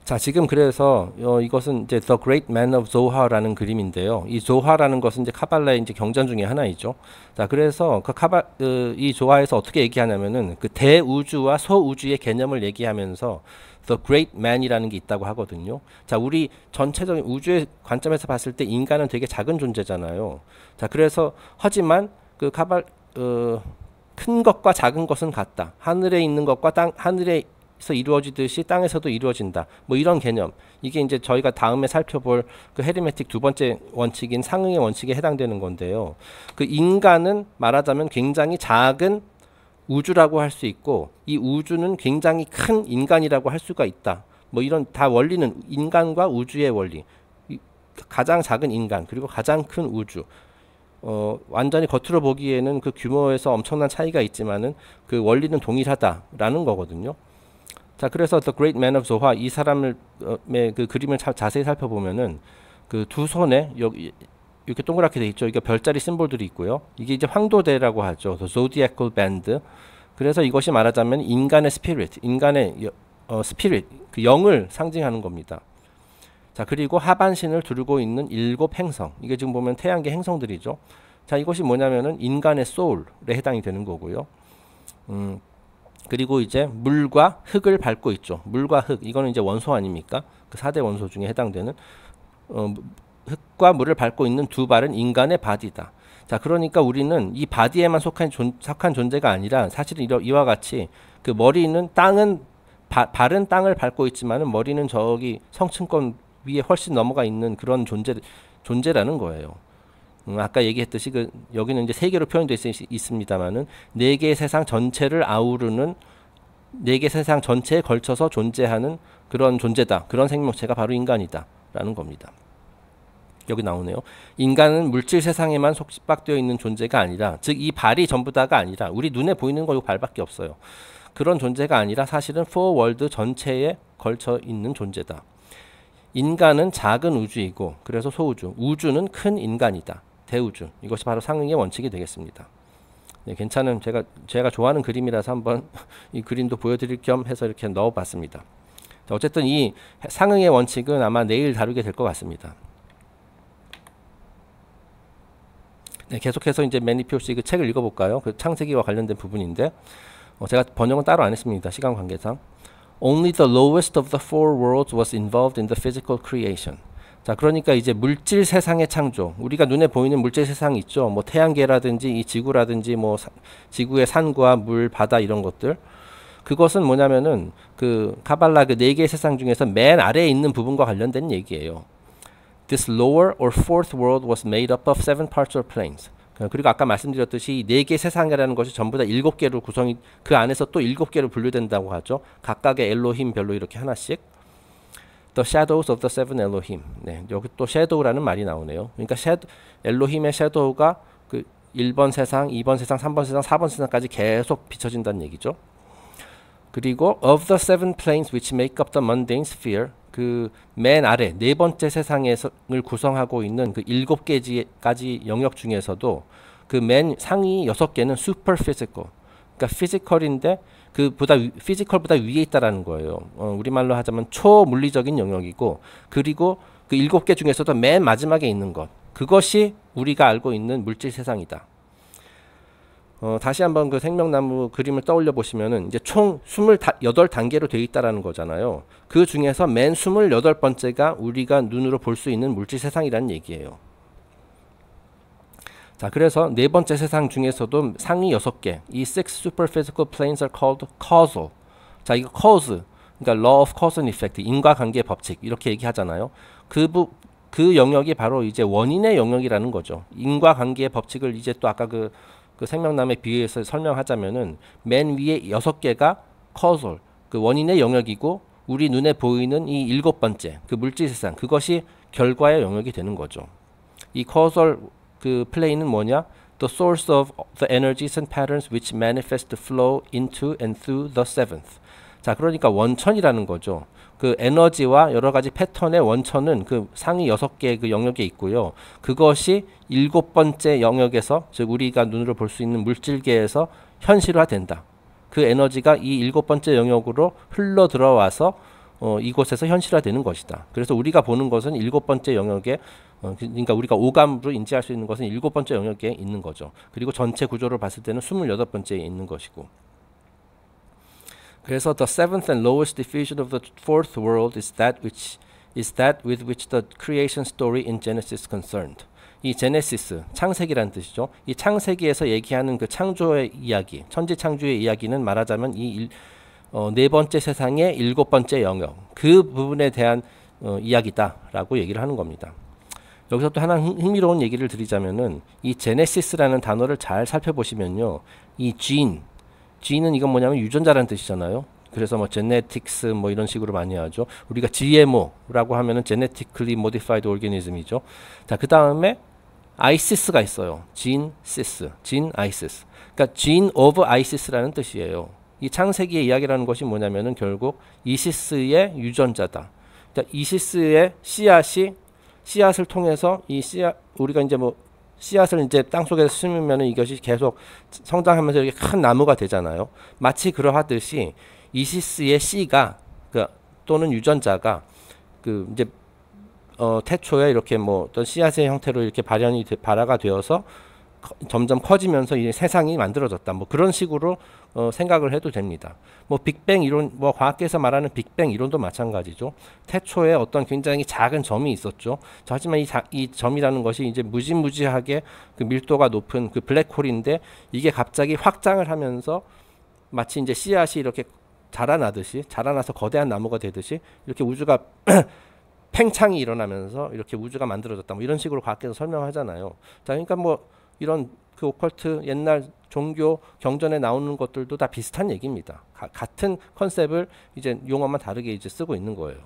자, 지금 그래서 어, 이것은 이제 The Great Man of Zoha라는 그림인데요. 이 Zoha라는 것은 이제 카발라의 이제 경전 중에 하나이죠. 자, 그래서 그 카발 그, 이 조화에서 어떻게 얘기하냐면은 그 대우주와 소우주의 개념을 얘기하면서 The Great Man이라는 게 있다고 하거든요. 자, 우리 전체적인 우주의 관점에서 봤을 때 인간은 되게 작은 존재잖아요. 자, 그래서 하지만 그 카발 어, 큰 것과 작은 것은 같다. 하늘에 있는 것과 땅 하늘에 에서 이루어지듯이 땅에서도 이루어진다. 뭐 이런 개념. 이게 이제 저희가 다음에 살펴볼 그헤리메틱두 번째 원칙인 상응의 원칙에 해당되는 건데요. 그 인간은 말하자면 굉장히 작은 우주라고 할 수 있고 이 우주는 굉장히 큰 인간이라고 할 수가 있다. 뭐 이런 다 원리는 인간과 우주의 원리. 가장 작은 인간 그리고 가장 큰 우주 어, 완전히 겉으로 보기에는 그 규모에서 엄청난 차이가 있지만은 그 원리는 동일하다라는 거거든요. 자 그래서 The Great Man of Zoha 이 사람의 어, 그 그림을 자, 자세히 살펴보면은 그 두 손에 여기 이렇게 동그랗게 돼 있죠. 이게 별자리 심볼들이 있고요. 이게 이제 황도대라고 하죠. The Zodiacal Band. 그래서 이것이 말하자면 인간의 스피릿, 인간의 어, 스피릿, 그 영을 상징하는 겁니다. 자 그리고 하반신을 두르고 있는 일곱 행성. 이게 지금 보면 태양계 행성들이죠. 자 이것이 뭐냐면은 인간의 소울에 해당이 되는 거고요. 음, 그리고 이제 물과 흙을 밟고 있죠. 물과 흙 이거는 이제 원소 아닙니까? 그 4대 원소 중에 해당되는 어, 흙과 물을 밟고 있는 두 발은 인간의 바디다. 자, 그러니까 우리는 이 바디에만 속한, 존, 속한 존재가 아니라 사실은 이러, 이와 같이 그 머리는 땅은 바, 발은 땅을 밟고 있지만은 머리는 저기 성층권 위에 훨씬 넘어가 있는 그런 존재 존재라는 거예요. 음, 아까 얘기했듯이 그 여기는 이제 세 개로 표현되어 있습니다만은 네 개의 세상 전체를 아우르는 네개 세상 전체에 걸쳐서 존재하는 그런 존재다. 그런 생명체가 바로 인간이다라는 겁니다. 여기 나오네요. 인간은 물질 세상에만 속박되어 있는 존재가 아니라 즉 이 발이 전부 다가 아니라 우리 눈에 보이는 거이 발밖에 없어요. 그런 존재가 아니라 사실은 포월드 전체에 걸쳐 있는 존재다. 인간은 작은 우주이고 그래서 소우주, 우주는 큰 인간이다. 대우주. 이것이 바로 상응의 원칙이 되겠습니다. 네, 괜찮은 제가 제가 좋아하는 그림이라서 한번 [laughs] 이 그림도 보여드릴 겸 해서 이렇게 넣어봤습니다. 어쨌든 이 상응의 원칙은 아마 내일 다루게 될 것 같습니다. 네, 계속해서 이제 매니피오시 그 책을 읽어볼까요? 그 창세기와 관련된 부분인데 어, 제가 번역은 따로 안 했습니다. 시간 관계상. Only the lowest of the four worlds was involved in the physical creation. 자, 그러니까 이제 물질 세상의 창조. 우리가 눈에 보이는 물질 세상 있죠. 뭐 태양계라든지 이 지구라든지 뭐 사, 지구의 산과 물, 바다 이런 것들. 그것은 뭐냐면은 그 카발라 그 네 개의 세상 중에서 맨 아래에 있는 부분과 관련된 얘기예요. This lower or fourth world was made up of seven parts or planes. 그리고 아까 말씀드렸듯이 네 개 세상이라는 것이 전부 다 일곱 개로 구성이 그 안에서 또 일곱 개로 분류된다고 하죠. 각각의 엘로힘별로 이렇게 하나씩. The Shadows of the Seven Elohim. 네, 여기 또 Shadow라는 말이 나오네요. 그러니까 섀도, 엘로힘의 Shadow가 그 1번 세상, 2번 세상, 3번 세상, 4번 세상까지 계속 비춰진다는 얘기죠. 그리고 of the seven planes which make up the mundane sphere 그 맨 아래 네 번째 세상을 구성하고 있는 그 일곱 개까지 영역 중에서도 그 맨 상위 여섯 개는 super physical 그러니까 피지컬인데 그보다 피지컬보다 위에 있다라는 거예요. 어, 우리말로 하자면 초물리적인 영역이고 그리고 그 일곱 개 중에서도 맨 마지막에 있는 것 그것이 우리가 알고 있는 물질 세상이다. 어, 다시 한번 그 생명나무 그림을 떠올려 보시면은 이제 총 28단계로 되어 있다라는 거잖아요. 그 중에서 맨 28번째가 우리가 눈으로 볼 수 있는 물질 세상이라는 얘기예요. 자, 그래서 네 번째 세상 중에서도 상위 여섯 개. 이 six superphysical planes are called causal. 자, 이거 cause. 그러니까 law of cause and effect. 인과관계 법칙. 이렇게 얘기하잖아요. 그, 부, 그 영역이 바로 이제 원인의 영역이라는 거죠. 인과관계의 법칙을 이제 또 아까 그, 그 생명남에 비해서 설명하자면은 맨 위에 여섯 개가 causal. 그 원인의 영역이고 우리 눈에 보이는 이 일곱 번째 그 물질 세상 그것이 결과의 영역이 되는 거죠. 이 causal 그 플레이는 뭐냐? The source of the energies and patterns which manifest the flow into and through the seventh. 자, 그러니까 원천이라는 거죠. 그 에너지와 여러 가지 패턴의 원천은 그 상위 여섯 개의 그 영역에 있고요. 그것이 일곱 번째 영역에서 즉 우리가 눈으로 볼 수 있는 물질계에서 현실화된다. 그 에너지가 이 일곱 번째 영역으로 흘러 들어와서 어, 이곳에서 현실화되는 것이다. 그래서 우리가 보는 것은 일곱 번째 영역에 어, 그러니까 우리가 오감으로 인지할 수 있는 것은 일곱 번째 영역에 있는 거죠. 그리고 전체 구조를 봤을 때는 스물여덟 번째에 있는 것이고. 그래서 the seventh and lowest diffusion of the fourth world is that which is that with which the creation story in Genesis concerned. 이 제네시스 창세기란 뜻이죠. 이 창세기에서 얘기하는 그 창조의 이야기, 천지 창조의 이야기는 말하자면 이 일, 어, 네 번째 세상의 일곱 번째 영역 그 부분에 대한 어, 이야기다라고 얘기를 하는 겁니다. 여기서 또 하나 흥미로운 얘기를 드리자면은 이 제네시스라는 단어를 잘 살펴보시면요, 이 g e g e 은 이건 뭐냐면 유전자라는 뜻이잖아요. 그래서 뭐 제네틱스 뭐 이런 식으로 많이 하죠. 우리가 GMO라고 하면은 genetically modified organism이죠. 자, 그다음에 아이시스가 있어요. 진 시스, 진 아이시스. 그러니까 진 오브 아이시스라는 뜻이에요. 이 창세기의 이야기라는 것이 뭐냐면은 결국 이시스의 유전자다. 그러니까 이시스의 씨앗이 씨앗을 통해서 이 씨앗 우리가 이제 뭐 씨앗을 이제 땅 속에서 심으면 이것이 계속 성장하면서 이렇게 큰 나무가 되잖아요. 마치 그러하듯이 이시스의 씨가 그 또는 유전자가 그 이제 어 태초에 이렇게 뭐 어떤 씨앗의 형태로 이렇게 발현이 되, 발화가 되어서 커, 점점 커지면서 이 세상이 만들어졌다. 뭐 그런 식으로 어, 생각을 해도 됩니다. 뭐 빅뱅 이론, 뭐 과학계에서 말하는 빅뱅 이론도 마찬가지죠. 태초에 어떤 굉장히 작은 점이 있었죠. 하지만 이, 자, 이 점이라는 것이 이제 무지무지하게 그 밀도가 높은 그 블랙홀인데 이게 갑자기 확장을 하면서 마치 이제 씨앗이 이렇게 자라나듯이 자라나서 거대한 나무가 되듯이 이렇게 우주가 [clears throat] 팽창이 일어나면서 이렇게 우주가 만들어졌다 뭐 이런 식으로 과학계에서 설명하잖아요. 자, 그러니까 뭐 이런 그 오컬트 옛날 종교 경전에 나오는 것들도 다 비슷한 얘기입니다. 가, 같은 컨셉을 이제 용어만 다르게 이제 쓰고 있는 거예요.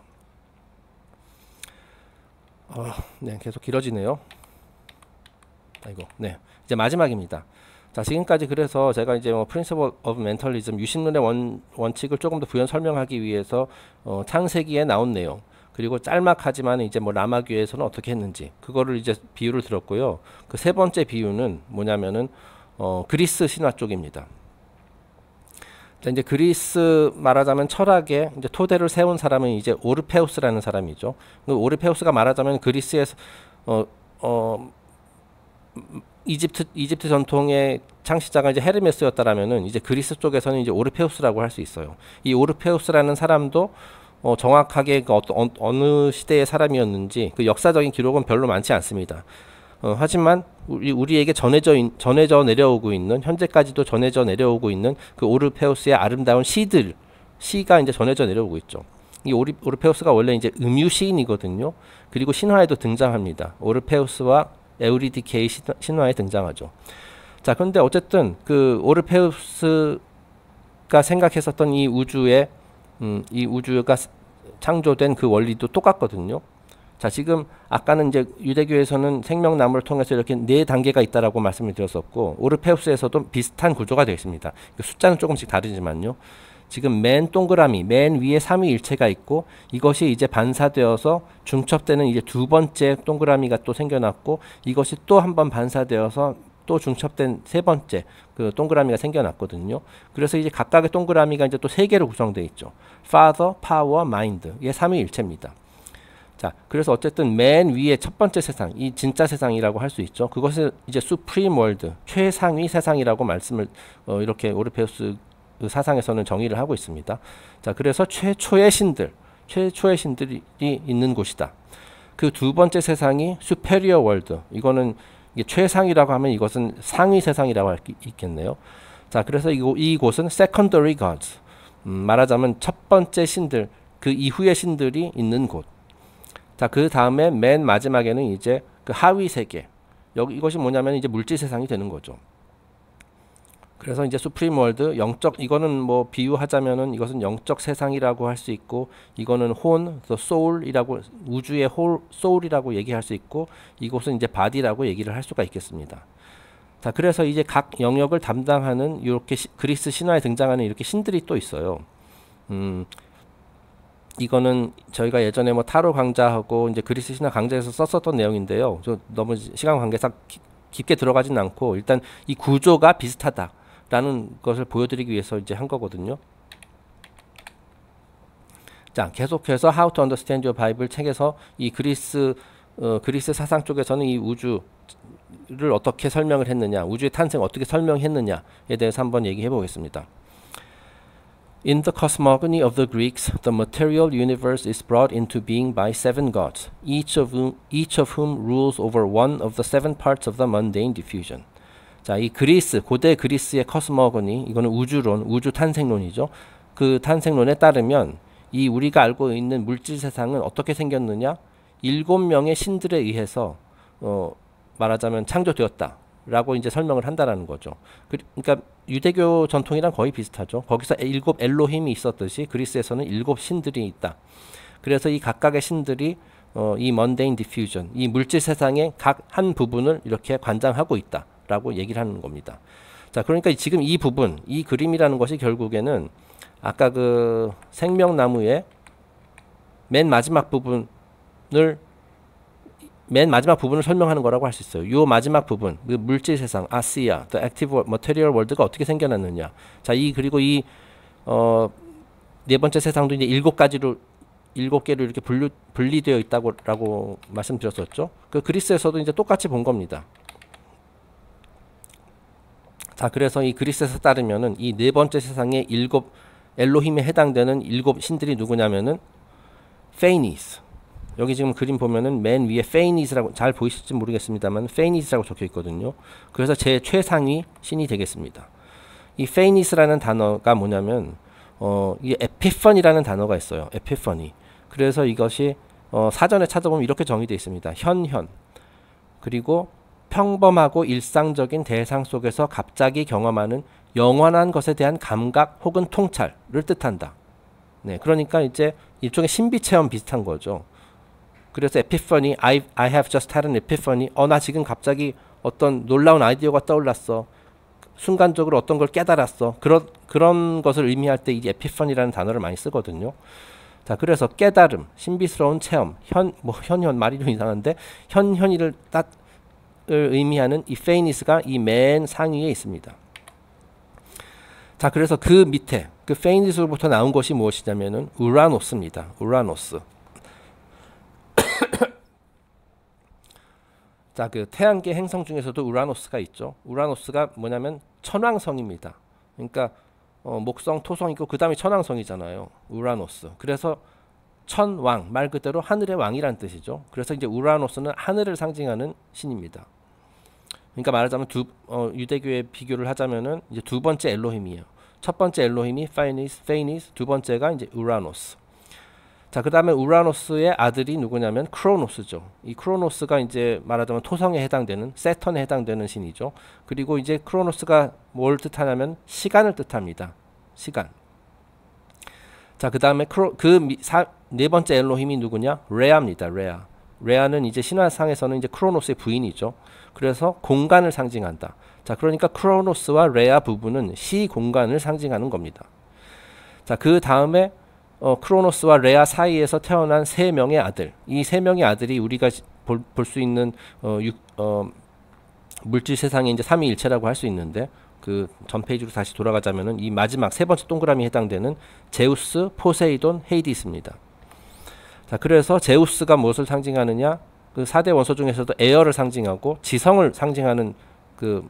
어, 네, 계속 길어지네요. 아이고, 네, 이제 마지막입니다. 자, 지금까지 그래서 제가 이제 뭐 프린시플 오브 멘털리즘 유신론의 원, 원칙을 조금 더 부연 설명하기 위해서 어, 창세기에 나온 내용 그리고 짤막하지만 이제 뭐 라마교에서는 어떻게 했는지 그거를 이제 비유를 들었고요. 그 세 번째 비유는 뭐냐면은 어, 그리스 신화 쪽입니다. 자, 이제 그리스 말하자면 철학의 이제 토대를 세운 사람은 이제 오르페우스라는 사람이죠. 그 오르페우스가 말하자면 그리스에서 어, 어, 이집트 이집트 전통의 창시자가 이제 헤르메스였다라면은 이제 그리스 쪽에서는 이제 오르페우스라고 할 수 있어요. 이 오르페우스라는 사람도 어, 정확하게 그 어떤, 어, 느 시대의 사람이었는지 그 역사적인 기록은 별로 많지 않습니다. 어, 하지만 우리, 우리에게 전해져, 인, 전해져 내려오고 있는 현재까지도 전해져 내려오고 있는 그 오르페우스의 아름다운 시들 시가 이제 전해져 내려오고 있죠. 이 오리, 오르페우스가 원래 이제 음유 시인이거든요. 그리고 신화에도 등장합니다. 오르페우스와 에우리디케이 시, 신화에 등장하죠. 자, 그런데 어쨌든 그 오르페우스가 생각했었던 이 우주의 음, 이 우주가 창조된 그 원리도 똑같거든요. 자, 지금 아까는 이제 유대교에서는 생명나무를 통해서 이렇게 네 단계가 있다라고 말씀을 드렸었고 오르페우스에서도 비슷한 구조가 되어 있습니다. 그 숫자는 조금씩 다르지만요. 지금 맨 동그라미, 맨 위에 삼위일체가 있고 이것이 이제 반사되어서 중첩 되는 이제 두 번째 동그라미가 또 생겨났고 이것이 또 한 번 반사되어서 또 중첩된 세 번째 그 동그라미가 생겨났거든요. 그래서 이제 각각의 동그라미가 이제 또 세 개로 구성되어 있죠. Father, Power, Mind. 이게 3위일체입니다 자, 그래서 어쨌든 맨 위에 첫 번째 세상, 이 진짜 세상이라고 할 수 있죠. 그것을 이제 수프림 월드, 최상위 세상이라고 말씀을 어, 이렇게 오르페우스 그 사상에서는 정의를 하고 있습니다. 자, 그래서 최초의 신들, 최초의 신들이 있는 곳이다. 그 두 번째 세상이 수페리어 월드. 이거는 최상이라고 하면 이것은 상위 세상이라고 할 있겠네요. 자, 그래서 이, 이곳은 secondary gods. 음, 말하자면 첫 번째 신들, 그 이후의 신들이 있는 곳. 자, 그 다음에 맨 마지막에는 이제 그 하위 세계. 여기 이것이 뭐냐면 이제 물질 세상이 되는 거죠. 그래서 이제 수프림 월드 영적 이거는 뭐 비유하자면은 이것은 영적 세상이라고 할 수 있고 이거는 혼, 또 소울이라고 우주의 홀, 소울이라고 얘기할 수 있고 이곳은 이제 바디라고 얘기를 할 수가 있겠습니다. 자, 그래서 이제 각 영역을 담당하는 이렇게 시, 그리스 신화에 등장하는 이렇게 신들이 또 있어요. 음, 이거는 저희가 예전에 뭐 타로 강좌하고 이제 그리스 신화 강좌에서 썼었던 내용인데요. 저 너무 시간 관계상 깊게 들어가진 않고 일단 이 구조가 비슷하다라는 것을 보여드리기 위해서 이제 한 거거든요. 자, 계속해서 How to Understand Your Bible 책에서 이 그리스 어, 그리스 사상 쪽에서는 이 우주를 어떻게 설명을 했느냐, 우주의 탄생 어떻게 설명했느냐에 대해서 한번 얘기해 보겠습니다. In the cosmogony of the Greeks, the material universe is brought into being by seven gods, each of whom, each of whom rules over one of the seven parts of the mundane diffusion. 자, 이 그리스, 고대 그리스의 커스머거니, 이거는 우주론, 우주 탄생론이죠. 그 탄생론에 따르면 이 우리가 알고 있는 물질 세상은 어떻게 생겼느냐? 일곱 명의 신들에 의해서 어, 말하자면 창조되었다. 라고 이제 설명을 한다라는 거죠. 그, 그러니까 유대교 전통이랑 거의 비슷하죠. 거기서 일곱 엘로힘이 있었듯이 그리스에서는 일곱 신들이 있다. 그래서 이 각각의 신들이 어, 이 먼데인 디퓨전, 이 물질 세상의 각 한 부분을 이렇게 관장하고 있다라고 얘기를 하는 겁니다. 자, 그러니까 지금 이 부분, 이 그림이라는 것이 결국에는 아까 그 생명나무의 맨 마지막 부분을 맨 마지막 부분을 설명하는 거라고 할 수 있어요. 요 마지막 부분, 그 물질 세상, 아시아, the active material world가 어떻게 생겨났느냐. 자, 이 그리고 이어 네 번째 세상도 이제 일곱 가지로 일곱 개로 이렇게 분류, 분리되어 있다고라고 말씀드렸었죠. 그 그리스에서도 이제 똑같이 본 겁니다. 자, 그래서 이 그리스에서 따르면은 이 네 번째 세상의 일곱 엘로힘에 해당되는 일곱 신들이 누구냐면은 페니스 여기 지금 그림 보면은 맨 위에 페이니스라고 잘 보이실지 모르겠습니다만 페이니스라고 적혀 있거든요. 그래서 제 최상위 신이 되겠습니다. 이 페이니스라는 단어가 뭐냐면 어, 이 에피펀이라는 단어가 있어요. 에피펀이. 그래서 이것이 어, 사전에 찾아보면 이렇게 정의되어 있습니다. 현현 그리고 평범하고 일상적인 대상 속에서 갑자기 경험하는 영원한 것에 대한 감각 혹은 통찰을 뜻한다. 네, 그러니까 이제 일종의 신비 체험 비슷한 거죠. 그래서 에피퍼니 a n y I, I have just had an epiphany. 어, 나 지금 갑자기 어떤 놀라운 아이디어가 떠올랐어. 순간적으로 어떤 걸 깨달았어. 그런, 그런 것을 의미할 때이에피퍼니라는 단어를 많이 쓰거든요. 자, 그래서 깨달음, 신비스러운 체험, 현, 뭐, 현현, 말이 좀 이상한데, 현현이를 딱, 의미하는 이 페이니스가 이 맨 상위에 있습니다. 자, 그래서 그 밑에, 그 페이니스로부터 나온 것이 무엇이냐면은, 우라노스입니다. 우라노스. 자, 그 태양계 행성 중에서도 우라노스가 있죠. 우라노스가 뭐냐면 천왕성입니다. 그러니까 어, 목성, 토성 있고 그다음에 천왕성이잖아요. 우라노스. 그래서 천왕 말 그대로 하늘의 왕이란 뜻이죠. 그래서 이제 우라노스는 하늘을 상징하는 신입니다. 그러니까 말하자면 두 어, 유대교의 비교를 하자면은 이제 두 번째 엘로힘이에요. 첫 번째 엘로힘이 파이니스, 페이니스, 두 번째가 이제 우라노스. 자, 그 다음에 우라노스의 아들이 누구냐면 크로노스죠. 이 크로노스가 이제 말하자면 토성에 해당되는, 세턴에 해당되는 신이죠. 그리고 이제 크로노스가 뭘 뜻하냐면 시간을 뜻합니다. 시간. 자, 그 다음에 그 네 번째 엘로힘이 누구냐? 레아입니다. 레아. 레아는 이제 신화상에서는 이제 크로노스의 부인이죠. 그래서 공간을 상징한다. 자, 그러니까 크로노스와 레아 부부는 시 공간을 상징하는 겁니다. 자, 그 다음에 어, 크로노스와 레아 사이에서 태어난 세 명의 아들. 이 세 명의 아들이 우리가 볼 수 있는 어, 육, 어, 물질 세상의 이제 삼위일체라고 할 수 있는데 그 전 페이지로 다시 돌아가자면은 이 마지막 세 번째 동그라미에 해당되는 제우스, 포세이돈, 헤이디스입니다. 자, 그래서 제우스가 무엇을 상징하느냐? 그4대 원소 중에서도 에어를 상징하고 지성을 상징하는 그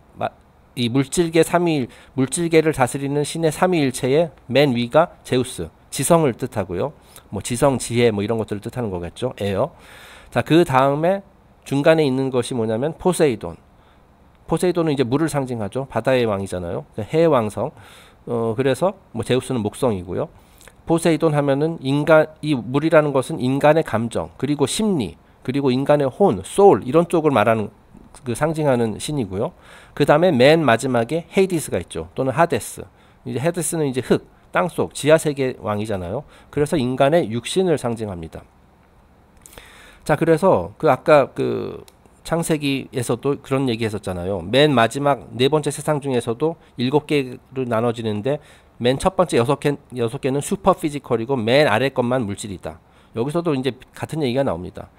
이 물질계 삼위 물질계를 다스리는 신의 삼위일체의 맨 위가 제우스, 지성을 뜻하고요. 뭐 지성, 지혜 뭐 이런 것들을 뜻하는 거겠죠. 에요. 자, 그 다음에 중간에 있는 것이 뭐냐면 포세이돈. 포세이돈은 이제 물을 상징하죠. 바다의 왕이잖아요. 그 해 왕성. 어, 그래서 뭐 제우스는 목성이고요. 포세이돈 하면은 인간 이 물이라는 것은 인간의 감정, 그리고 심리, 그리고 인간의 혼, 소울 이런 쪽을 말하는 그 상징하는 신이고요. 그 다음에 맨 마지막에 헤디스가 있죠. 또는 하데스. 이제 헤데스는 이제 흙. 땅속 지하 세계 왕이잖아요. 그래서 인간의 육신을 상징합니다. 자, 그래서 그 아까 그 창세기에서도 그런 얘기 했었잖아요. 맨 마지막 네 번째 세상 중에서도 일곱 개로 나눠지는데 맨 첫 번째 여섯 개 여섯 개는 슈퍼 피지컬이고 맨 아래 것만 물질이다. 여기서도 이제 같은 얘기가 나옵니다.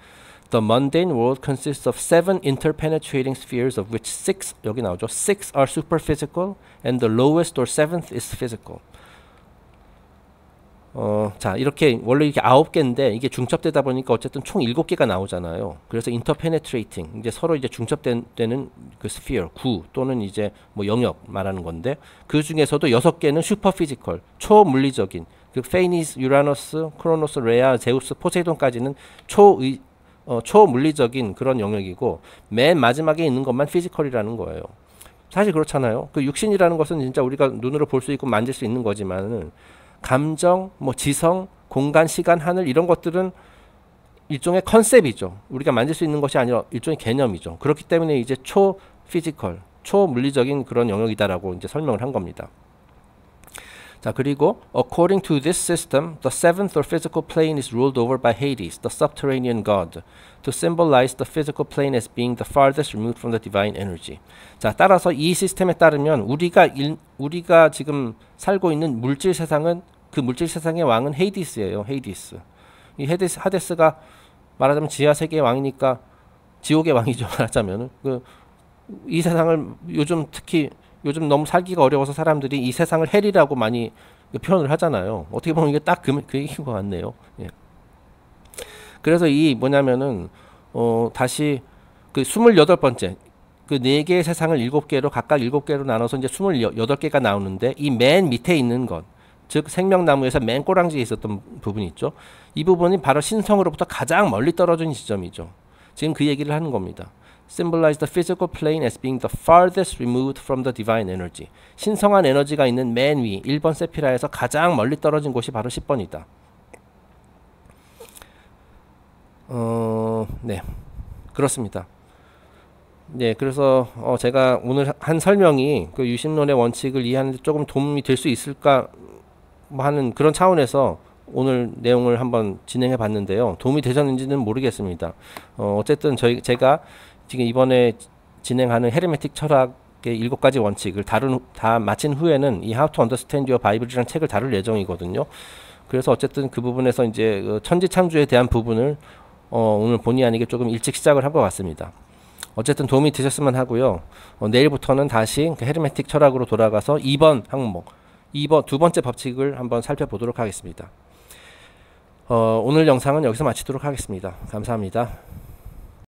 The mundane world consists of seven interpenetrating spheres of which six 여기 나오죠. Six are superphysical and the lowest or seventh is physical. 어, 자, 이렇게, 원래 이렇게 아홉 개인데, 이게 중첩되다 보니까 어쨌든 총 일곱 개가 나오잖아요. 그래서 interpenetrating, 이제 서로 이제 중첩되는 그 sphere, 구, 또는 이제 뭐 영역 말하는 건데, 그 중에서도 여섯 개는 슈퍼피지컬, 초물리적인, 그페니스 유라노스, 크로노스, 레아, 제우스, 포세이돈까지는 초의, 어, 초물리적인 그런 영역이고, 맨 마지막에 있는 것만 피지컬이라는 거예요. 사실 그렇잖아요. 그 육신이라는 것은 진짜 우리가 눈으로 볼 수 있고 만질 수 있는 거지만은, 감정, 뭐 지성, 공간, 시간, 하늘 이런 것들은 일종의 컨셉이죠. 우리가 만질 수 있는 것이 아니라 일종의 개념이죠. 그렇기 때문에 이제 초 피지컬, 초물리적인 그런 영역이다라고 이제 설명을 한 겁니다. 자 그리고 according to this system, the seventh or physical plane is ruled over by Hades, the subterranean god, to symbolize the physical plane as being the farthest removed from the divine energy. 자 따라서 이 시스템에 따르면 우리가 일, 우리가 지금 살고 있는 물질 세상은 그 물질 세상의 왕은 헤이디스예요. 헤이디스. 이 헤디스, 하데스가 말하자면 지하 세계의 왕이니까 지옥의 왕이죠. 말하자면은 그이 세상을 요즘 특히 요즘 너무 살기가 어려워서 사람들이 이 세상을 헬이라고 많이 표현을 하잖아요. 어떻게 보면 이게 딱 그그 그 얘기인 것 같네요. 예. 그래서 이 뭐냐면은 어 다시 그 스물여덟 번째 그 네 개의 세상을 일곱 개로 각각 일곱 개로 나눠서 이제 스물여덟 개가 나오는데 이 맨 밑에 있는 것 즉 생명나무에서 맨 꼬랑지에 있었던 부분이 있죠. 이 부분이 바로 신성으로부터 가장 멀리 떨어진 지점이죠. 지금 그 얘기를 하는 겁니다. symbolize the physical plane as being the farthest removed from the divine energy. 신성한 에너지가 있는 맨 위, 1번 세피라에서 가장 멀리 떨어진 곳이 바로 10번이다. 어, 네. 그렇습니다. 네, 그래서 어 제가 오늘 한 설명이 그 유심론의 원칙을 이해하는데 조금 도움이 될 수 있을까 하는 그런 차원에서 오늘 내용을 한번 진행해 봤는데요. 도움이 되셨는지는 모르겠습니다. 어, 어쨌든 저희 제가 지금 이번에 진행하는 헤르메틱 철학의 일곱 가지 원칙을 다룬 다 마친 후에는 이 How to Understand Your Bible이라는 책을 다룰 예정이거든요. 그래서 어쨌든 그 부분에서 이제 어, 천지 창조에 대한 부분을 어, 오늘 본의 아니게 조금 일찍 시작을 한 것 같습니다. 어쨌든 도움이 되셨으면 하고요. 어, 내일부터는 다시 그 헤르메틱 철학으로 돌아가서 2번 항목, 2번 두 번째 법칙을 한번 살펴보도록 하겠습니다. 어, 오늘 영상은 여기서 마치도록 하겠습니다. 감사합니다.